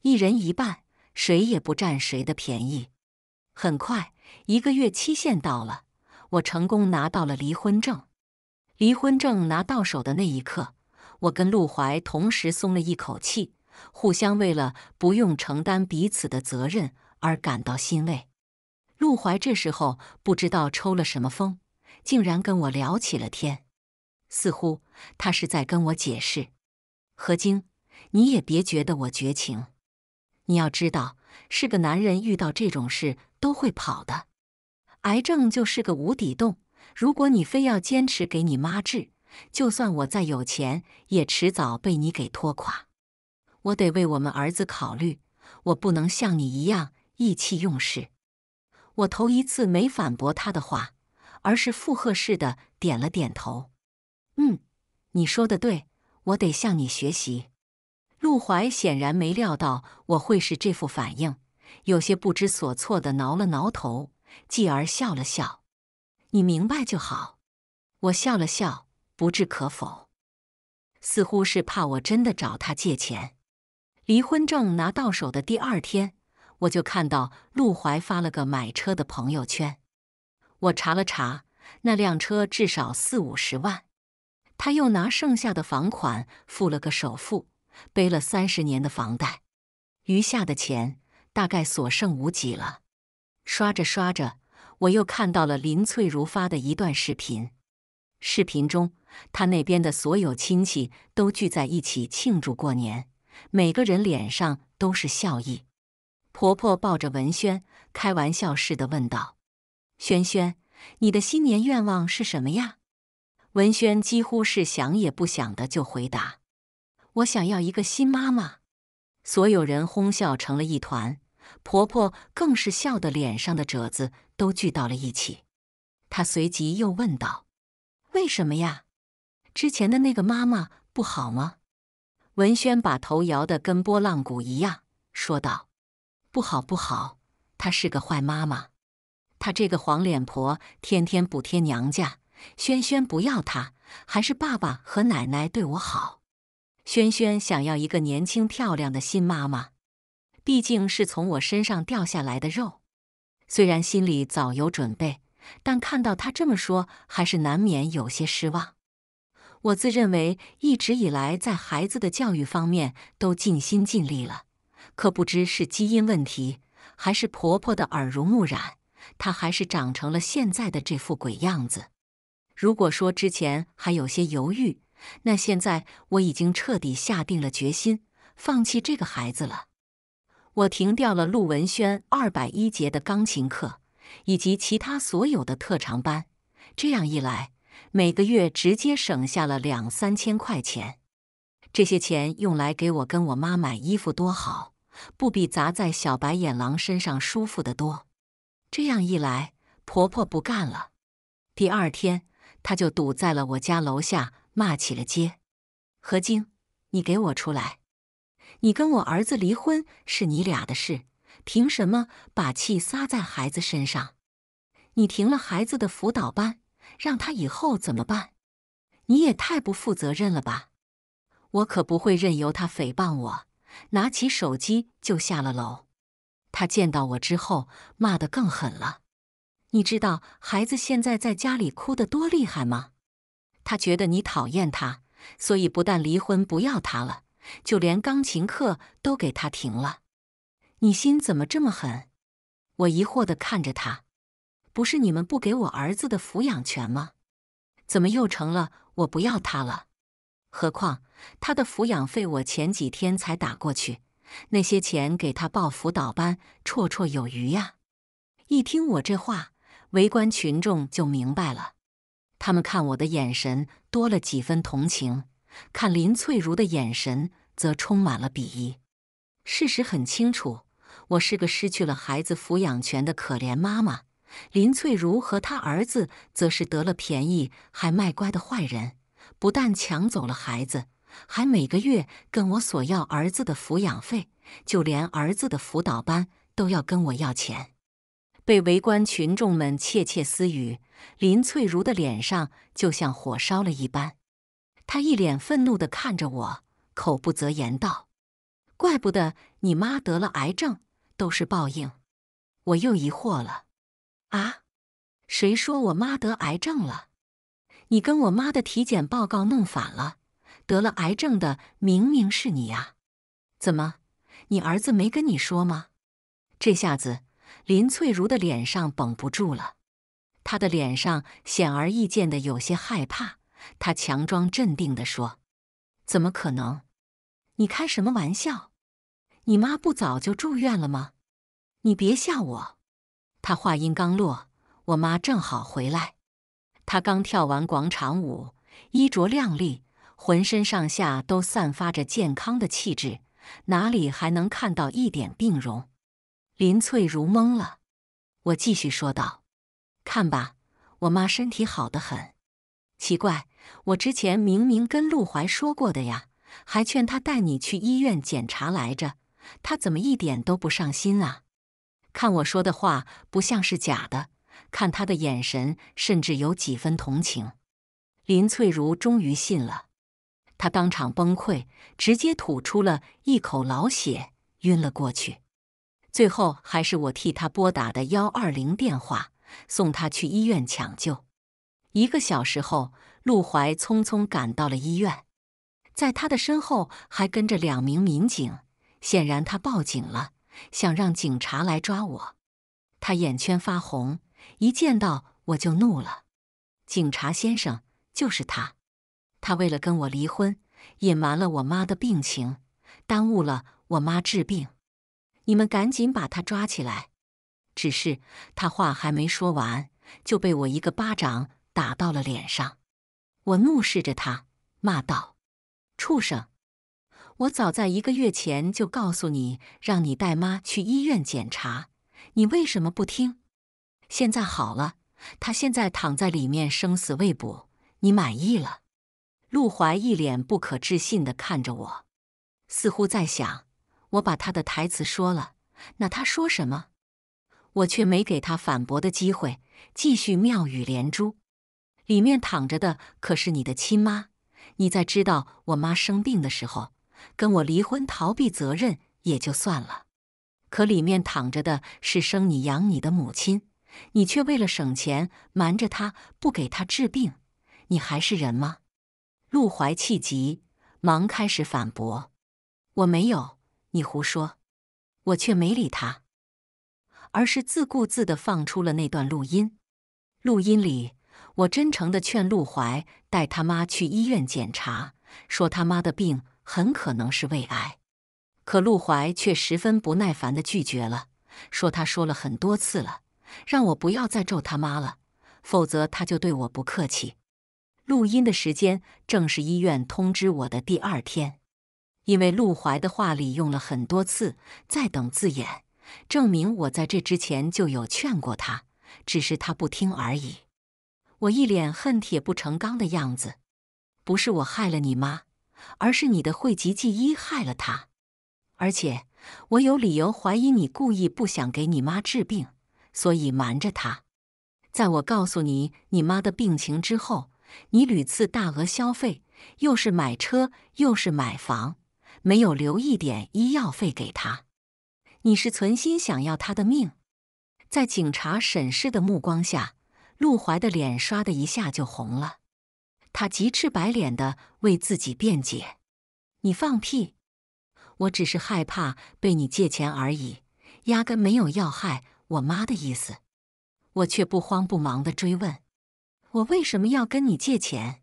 一人一半，谁也不占谁的便宜。很快，一个月期限到了，我成功拿到了离婚证。离婚证拿到手的那一刻。我跟陆怀同时松了一口气，互相为了不用承担彼此的责任而感到欣慰。陆怀这时候不知道抽了什么风，竟然跟我聊起了天，似乎他是在跟我解释：“何晶，你也别觉得我绝情，你要知道，是个男人遇到这种事都会跑的。癌症就是个无底洞，如果你非要坚持给你妈治。”就算我再有钱，也迟早被你给拖垮。我得为我们儿子考虑，我不能像你一样意气用事。我头一次没反驳他的话，而是附和似的点了点头。嗯，你说的对，我得向你学习。陆怀显然没料到我会是这副反应，有些不知所措的挠了挠头，继而笑了笑。你明白就好。我笑了笑。不置可否，似乎是怕我真的找他借钱。离婚证拿到手的第二天，我就看到陆怀发了个买车的朋友圈。我查了查，那辆车至少四五十万。他又拿剩下的房款付了个首付，背了三十年的房贷，余下的钱大概所剩无几了。刷着刷着，我又看到了林翠如发的一段视频。视频中，他那边的所有亲戚都聚在一起庆祝过年，每个人脸上都是笑意。婆婆抱着文轩，开玩笑似的问道：“轩轩，你的新年愿望是什么呀？”文轩几乎是想也不想的就回答：“我想要一个新妈妈。”所有人哄笑成了一团，婆婆更是笑得脸上的褶子都聚到了一起。她随即又问道。为什么呀？之前的那个妈妈不好吗？文轩把头摇得跟拨浪鼓一样，说道：“不好，不好，她是个坏妈妈。她这个黄脸婆，天天补贴娘家。轩轩不要她，还是爸爸和奶奶对我好。轩轩想要一个年轻漂亮的新妈妈，毕竟是从我身上掉下来的肉。虽然心里早有准备。”但看到他这么说，还是难免有些失望。我自认为一直以来在孩子的教育方面都尽心尽力了，可不知是基因问题，还是婆婆的耳濡目染，她还是长成了现在的这副鬼样子。如果说之前还有些犹豫，那现在我已经彻底下定了决心，放弃这个孩子了。我停掉了陆文轩二百一节的钢琴课。以及其他所有的特长班，这样一来，每个月直接省下了两三千块钱。这些钱用来给我跟我妈买衣服，多好，不比砸在小白眼狼身上舒服的多。这样一来，婆婆不干了。第二天，她就堵在了我家楼下，骂起了街：“何晶，你给我出来！你跟我儿子离婚是你俩的事。”凭什么把气撒在孩子身上？你停了孩子的辅导班，让他以后怎么办？你也太不负责任了吧！我可不会任由他诽谤我，拿起手机就下了楼。他见到我之后，骂得更狠了。你知道孩子现在在家里哭得多厉害吗？他觉得你讨厌他，所以不但离婚不要他了，就连钢琴课都给他停了。你心怎么这么狠？我疑惑的看着他，不是你们不给我儿子的抚养权吗？怎么又成了我不要他了？何况他的抚养费我前几天才打过去，那些钱给他报辅导班绰绰有余呀！一听我这话，围观群众就明白了，他们看我的眼神多了几分同情，看林翠如的眼神则充满了鄙夷。事实很清楚。我是个失去了孩子抚养权的可怜妈妈，林翠如和她儿子则是得了便宜还卖乖的坏人，不但抢走了孩子，还每个月跟我索要儿子的抚养费，就连儿子的辅导班都要跟我要钱。被围观群众们窃窃私语，林翠如的脸上就像火烧了一般，她一脸愤怒的看着我，口不择言道：“怪不得你妈得了癌症。”都是报应，我又疑惑了。啊，谁说我妈得癌症了？你跟我妈的体检报告弄反了，得了癌症的明明是你啊！怎么，你儿子没跟你说吗？这下子，林翠如的脸上绷不住了，她的脸上显而易见的有些害怕。她强装镇定的说：“怎么可能？你开什么玩笑？”你妈不早就住院了吗？你别吓我！他话音刚落，我妈正好回来。她刚跳完广场舞，衣着靓丽，浑身上下都散发着健康的气质，哪里还能看到一点病容？林翠如懵了。我继续说道：“看吧，我妈身体好得很。奇怪，我之前明明跟陆怀说过的呀，还劝他带你去医院检查来着。”他怎么一点都不上心啊？看我说的话不像是假的，看他的眼神甚至有几分同情。林翠如终于信了，他当场崩溃，直接吐出了一口老血，晕了过去。最后还是我替他拨打的幺二零电话，送他去医院抢救。一个小时后，陆怀匆匆赶到了医院，在他的身后还跟着两名民警。显然他报警了，想让警察来抓我。他眼圈发红，一见到我就怒了。警察先生，就是他。他为了跟我离婚，隐瞒了我妈的病情，耽误了我妈治病。你们赶紧把他抓起来！只是他话还没说完，就被我一个巴掌打到了脸上。我怒视着他，骂道：“畜生！”我早在一个月前就告诉你，让你带妈去医院检查，你为什么不听？现在好了，她现在躺在里面，生死未卜。你满意了？陆怀一脸不可置信地看着我，似乎在想：我把他的台词说了，那他说什么？我却没给他反驳的机会，继续妙语连珠。里面躺着的可是你的亲妈，你在知道我妈生病的时候。跟我离婚逃避责任也就算了，可里面躺着的是生你养你的母亲，你却为了省钱瞒着他不给他治病，你还是人吗？陆怀气急，忙开始反驳：“我没有，你胡说！”我却没理他，而是自顾自地放出了那段录音。录音里，我真诚地劝陆怀带他妈去医院检查，说他妈的病。很可能是胃癌，可陆怀却十分不耐烦的拒绝了，说他说了很多次了，让我不要再咒他妈了，否则他就对我不客气。录音的时间正是医院通知我的第二天，因为陆怀的话里用了很多次“再等”字眼，证明我在这之前就有劝过他，只是他不听而已。我一脸恨铁不成钢的样子，不是我害了你妈。而是你的汇集忌医害了他，而且我有理由怀疑你故意不想给你妈治病，所以瞒着她。在我告诉你你妈的病情之后，你屡次大额消费，又是买车又是买房，没有留一点医药费给她。你是存心想要他的命。在警察审视的目光下，陆怀的脸唰的一下就红了。他急赤白脸的为自己辩解：“你放屁！我只是害怕被你借钱而已，压根没有要害我妈的意思。”我却不慌不忙的追问：“我为什么要跟你借钱？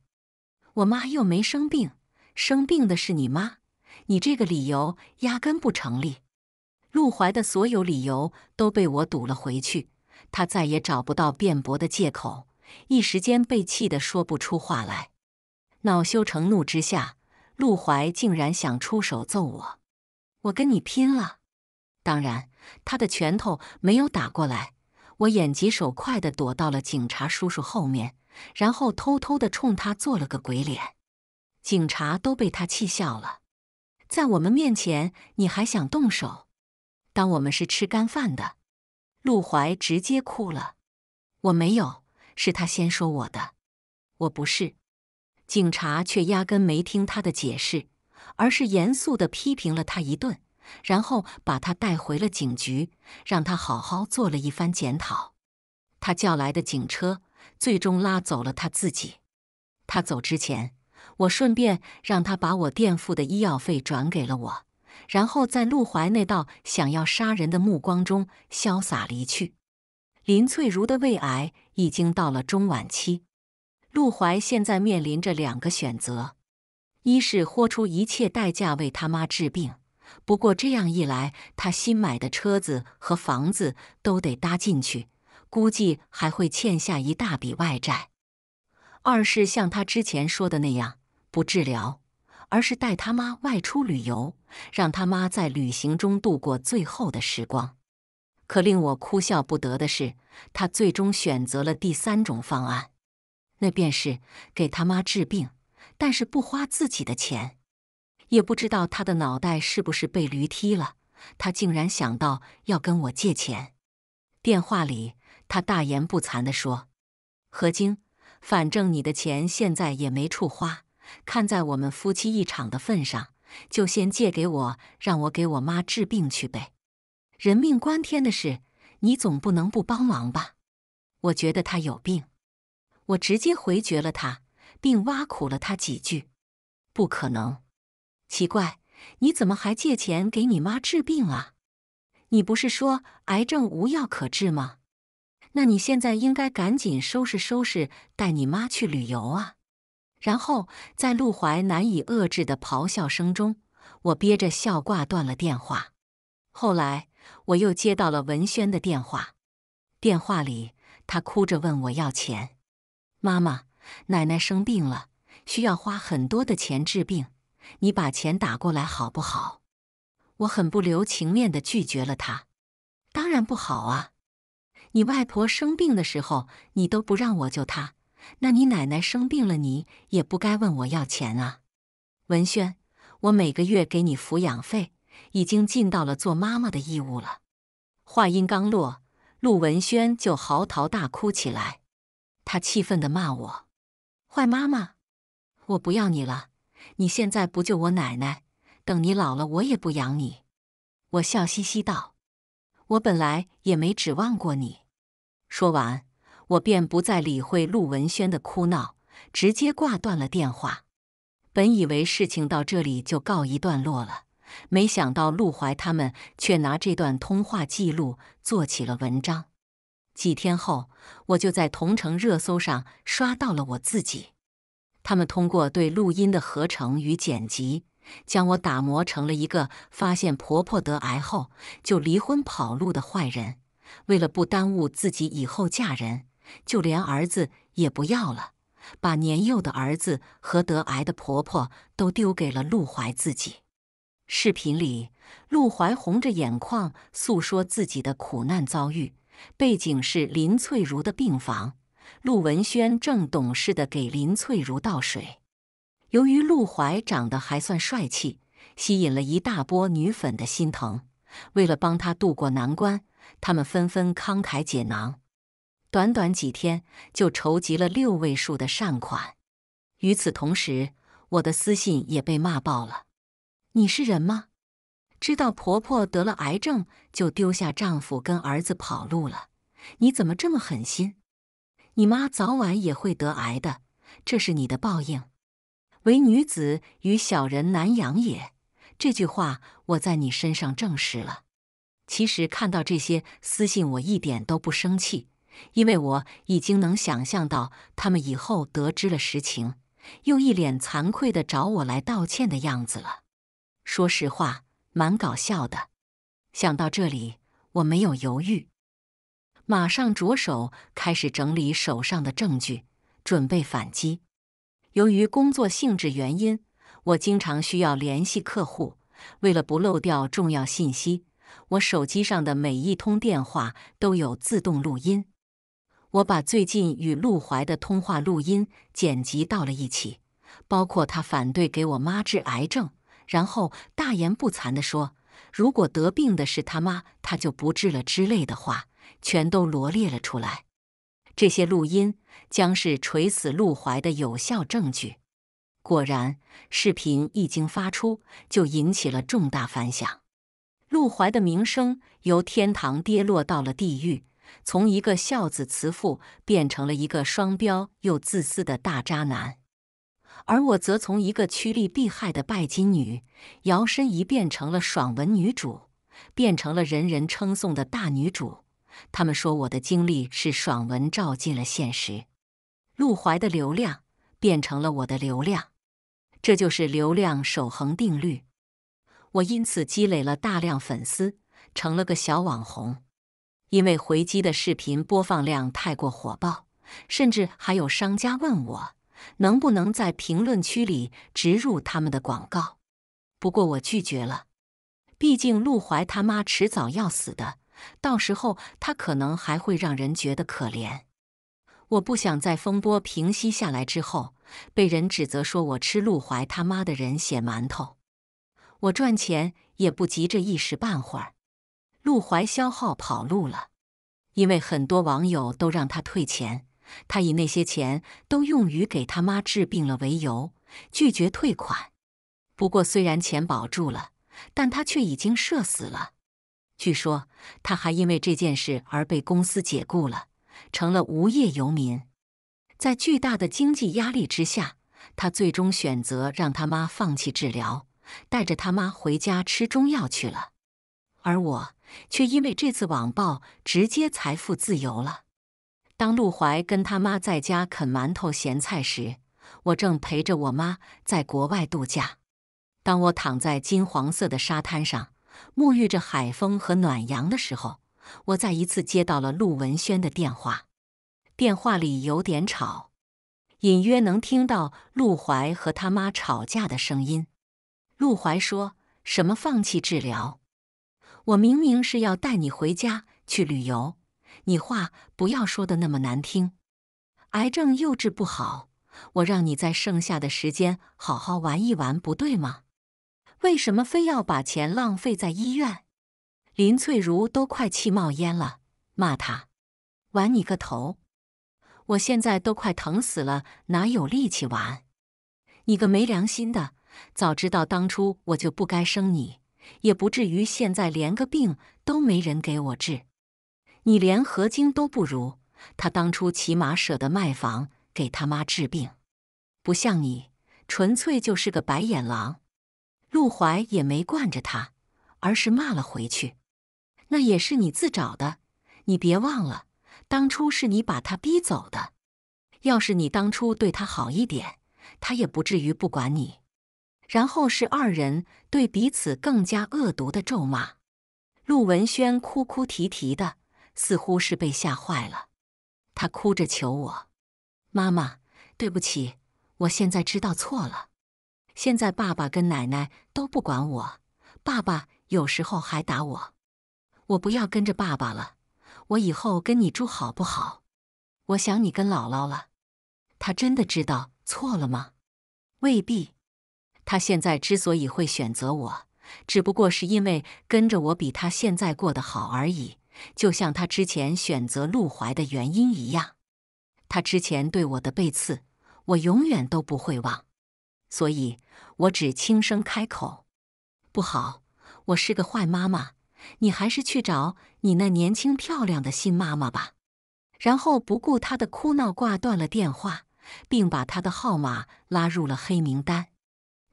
我妈又没生病，生病的是你妈。你这个理由压根不成立。”陆怀的所有理由都被我堵了回去，他再也找不到辩驳的借口。一时间被气得说不出话来，恼羞成怒之下，陆怀竟然想出手揍我，我跟你拼了！当然，他的拳头没有打过来，我眼疾手快的躲到了警察叔叔后面，然后偷偷的冲他做了个鬼脸，警察都被他气笑了。在我们面前你还想动手？当我们是吃干饭的？陆怀直接哭了，我没有。是他先说我的，我不是，警察却压根没听他的解释，而是严肃的批评了他一顿，然后把他带回了警局，让他好好做了一番检讨。他叫来的警车，最终拉走了他自己。他走之前，我顺便让他把我垫付的医药费转给了我，然后在陆怀那道想要杀人的目光中潇洒离去。林翠如的胃癌。已经到了中晚期，陆怀现在面临着两个选择：一是豁出一切代价为他妈治病，不过这样一来，他新买的车子和房子都得搭进去，估计还会欠下一大笔外债；二是像他之前说的那样，不治疗，而是带他妈外出旅游，让他妈在旅行中度过最后的时光。可令我哭笑不得的是，他最终选择了第三种方案，那便是给他妈治病，但是不花自己的钱。也不知道他的脑袋是不是被驴踢了，他竟然想到要跟我借钱。电话里，他大言不惭的说：“何晶，反正你的钱现在也没处花，看在我们夫妻一场的份上，就先借给我，让我给我妈治病去呗。”人命关天的事，你总不能不帮忙吧？我觉得他有病，我直接回绝了他，并挖苦了他几句。不可能！奇怪，你怎么还借钱给你妈治病啊？你不是说癌症无药可治吗？那你现在应该赶紧收拾收拾，带你妈去旅游啊！然后在陆怀难以遏制的咆哮声中，我憋着笑挂断了电话。后来。我又接到了文轩的电话，电话里他哭着问我要钱：“妈妈，奶奶生病了，需要花很多的钱治病，你把钱打过来好不好？”我很不留情面的拒绝了他：“当然不好啊！你外婆生病的时候你都不让我救她，那你奶奶生病了你也不该问我要钱啊！”文轩，我每个月给你抚养费。已经尽到了做妈妈的义务了。话音刚落，陆文轩就嚎啕大哭起来。他气愤地骂我：“坏妈妈，我不要你了！你现在不救我奶奶，等你老了，我也不养你。”我笑嘻嘻道：“我本来也没指望过你。”说完，我便不再理会陆文轩的哭闹，直接挂断了电话。本以为事情到这里就告一段落了。没想到陆怀他们却拿这段通话记录做起了文章。几天后，我就在同城热搜上刷到了我自己。他们通过对录音的合成与剪辑，将我打磨成了一个发现婆婆得癌后就离婚跑路的坏人。为了不耽误自己以后嫁人，就连儿子也不要了，把年幼的儿子和得癌的婆婆都丢给了陆怀自己。视频里，陆怀红着眼眶诉说自己的苦难遭遇，背景是林翠如的病房。陆文轩正懂事的给林翠如倒水。由于陆怀长得还算帅气，吸引了一大波女粉的心疼。为了帮他渡过难关，他们纷纷慷慨解囊，短短几天就筹集了六位数的善款。与此同时，我的私信也被骂爆了。你是人吗？知道婆婆得了癌症就丢下丈夫跟儿子跑路了，你怎么这么狠心？你妈早晚也会得癌的，这是你的报应。唯女子与小人难养也，这句话我在你身上证实了。其实看到这些私信，我一点都不生气，因为我已经能想象到他们以后得知了实情，又一脸惭愧的找我来道歉的样子了。说实话，蛮搞笑的。想到这里，我没有犹豫，马上着手开始整理手上的证据，准备反击。由于工作性质原因，我经常需要联系客户。为了不漏掉重要信息，我手机上的每一通电话都有自动录音。我把最近与陆怀的通话录音剪辑到了一起，包括他反对给我妈治癌症。然后大言不惭地说：“如果得病的是他妈，他就不治了”之类的话，全都罗列了出来。这些录音将是锤死陆怀的有效证据。果然，视频一经发出，就引起了重大反响。陆怀的名声由天堂跌落到了地狱，从一个孝子慈父变成了一个双标又自私的大渣男。而我则从一个趋利避害的拜金女，摇身一变成了爽文女主，变成了人人称颂的大女主。他们说我的经历是爽文照进了现实，陆怀的流量变成了我的流量，这就是流量守恒定律。我因此积累了大量粉丝，成了个小网红。因为回击的视频播放量太过火爆，甚至还有商家问我。能不能在评论区里植入他们的广告？不过我拒绝了，毕竟陆怀他妈迟早要死的，到时候他可能还会让人觉得可怜。我不想在风波平息下来之后被人指责说我吃陆怀他妈的人血馒头。我赚钱也不急这一时半会儿。陆怀消耗跑路了，因为很多网友都让他退钱。他以那些钱都用于给他妈治病了为由，拒绝退款。不过，虽然钱保住了，但他却已经社死了。据说他还因为这件事而被公司解雇了，成了无业游民。在巨大的经济压力之下，他最终选择让他妈放弃治疗，带着他妈回家吃中药去了。而我却因为这次网暴，直接财富自由了。当陆怀跟他妈在家啃馒头咸菜时，我正陪着我妈在国外度假。当我躺在金黄色的沙滩上，沐浴着海风和暖阳的时候，我再一次接到了陆文轩的电话。电话里有点吵，隐约能听到陆怀和他妈吵架的声音。陆怀说什么放弃治疗？我明明是要带你回家去旅游。你话不要说的那么难听，癌症又治不好，我让你在剩下的时间好好玩一玩，不对吗？为什么非要把钱浪费在医院？林翠如都快气冒烟了，骂他：“玩你个头！”我现在都快疼死了，哪有力气玩？你个没良心的！早知道当初我就不该生你，也不至于现在连个病都没人给我治。你连何晶都不如，他当初起码舍得卖房给他妈治病，不像你，纯粹就是个白眼狼。陆怀也没惯着他，而是骂了回去：“那也是你自找的，你别忘了，当初是你把他逼走的。要是你当初对他好一点，他也不至于不管你。”然后是二人对彼此更加恶毒的咒骂。陆文轩哭哭啼啼的。似乎是被吓坏了，他哭着求我：“妈妈，对不起，我现在知道错了。现在爸爸跟奶奶都不管我，爸爸有时候还打我。我不要跟着爸爸了，我以后跟你住好不好？我想你跟姥姥了。”他真的知道错了吗？未必。他现在之所以会选择我，只不过是因为跟着我比他现在过得好而已。就像他之前选择陆怀的原因一样，他之前对我的背刺，我永远都不会忘。所以，我只轻声开口：“不好，我是个坏妈妈，你还是去找你那年轻漂亮的新妈妈吧。”然后不顾他的哭闹，挂断了电话，并把他的号码拉入了黑名单。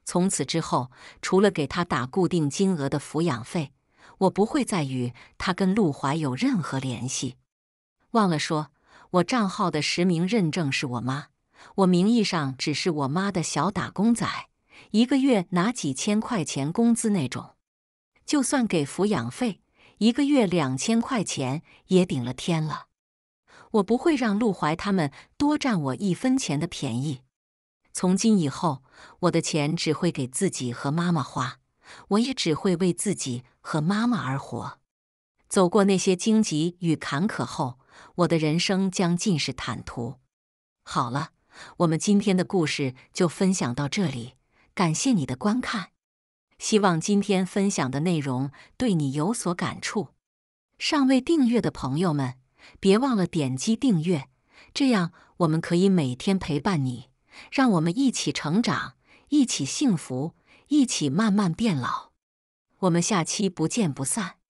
从此之后，除了给他打固定金额的抚养费。我不会再与他跟陆怀有任何联系。忘了说，我账号的实名认证是我妈，我名义上只是我妈的小打工仔，一个月拿几千块钱工资那种。就算给抚养费，一个月两千块钱也顶了天了。我不会让陆怀他们多占我一分钱的便宜。从今以后，我的钱只会给自己和妈妈花。我也只会为自己和妈妈而活。走过那些荆棘与坎坷后，我的人生将尽是坦途。好了，我们今天的故事就分享到这里，感谢你的观看。希望今天分享的内容对你有所感触。尚未订阅的朋友们，别忘了点击订阅，这样我们可以每天陪伴你，让我们一起成长，一起幸福。一起慢慢变老，我们下期不见不散。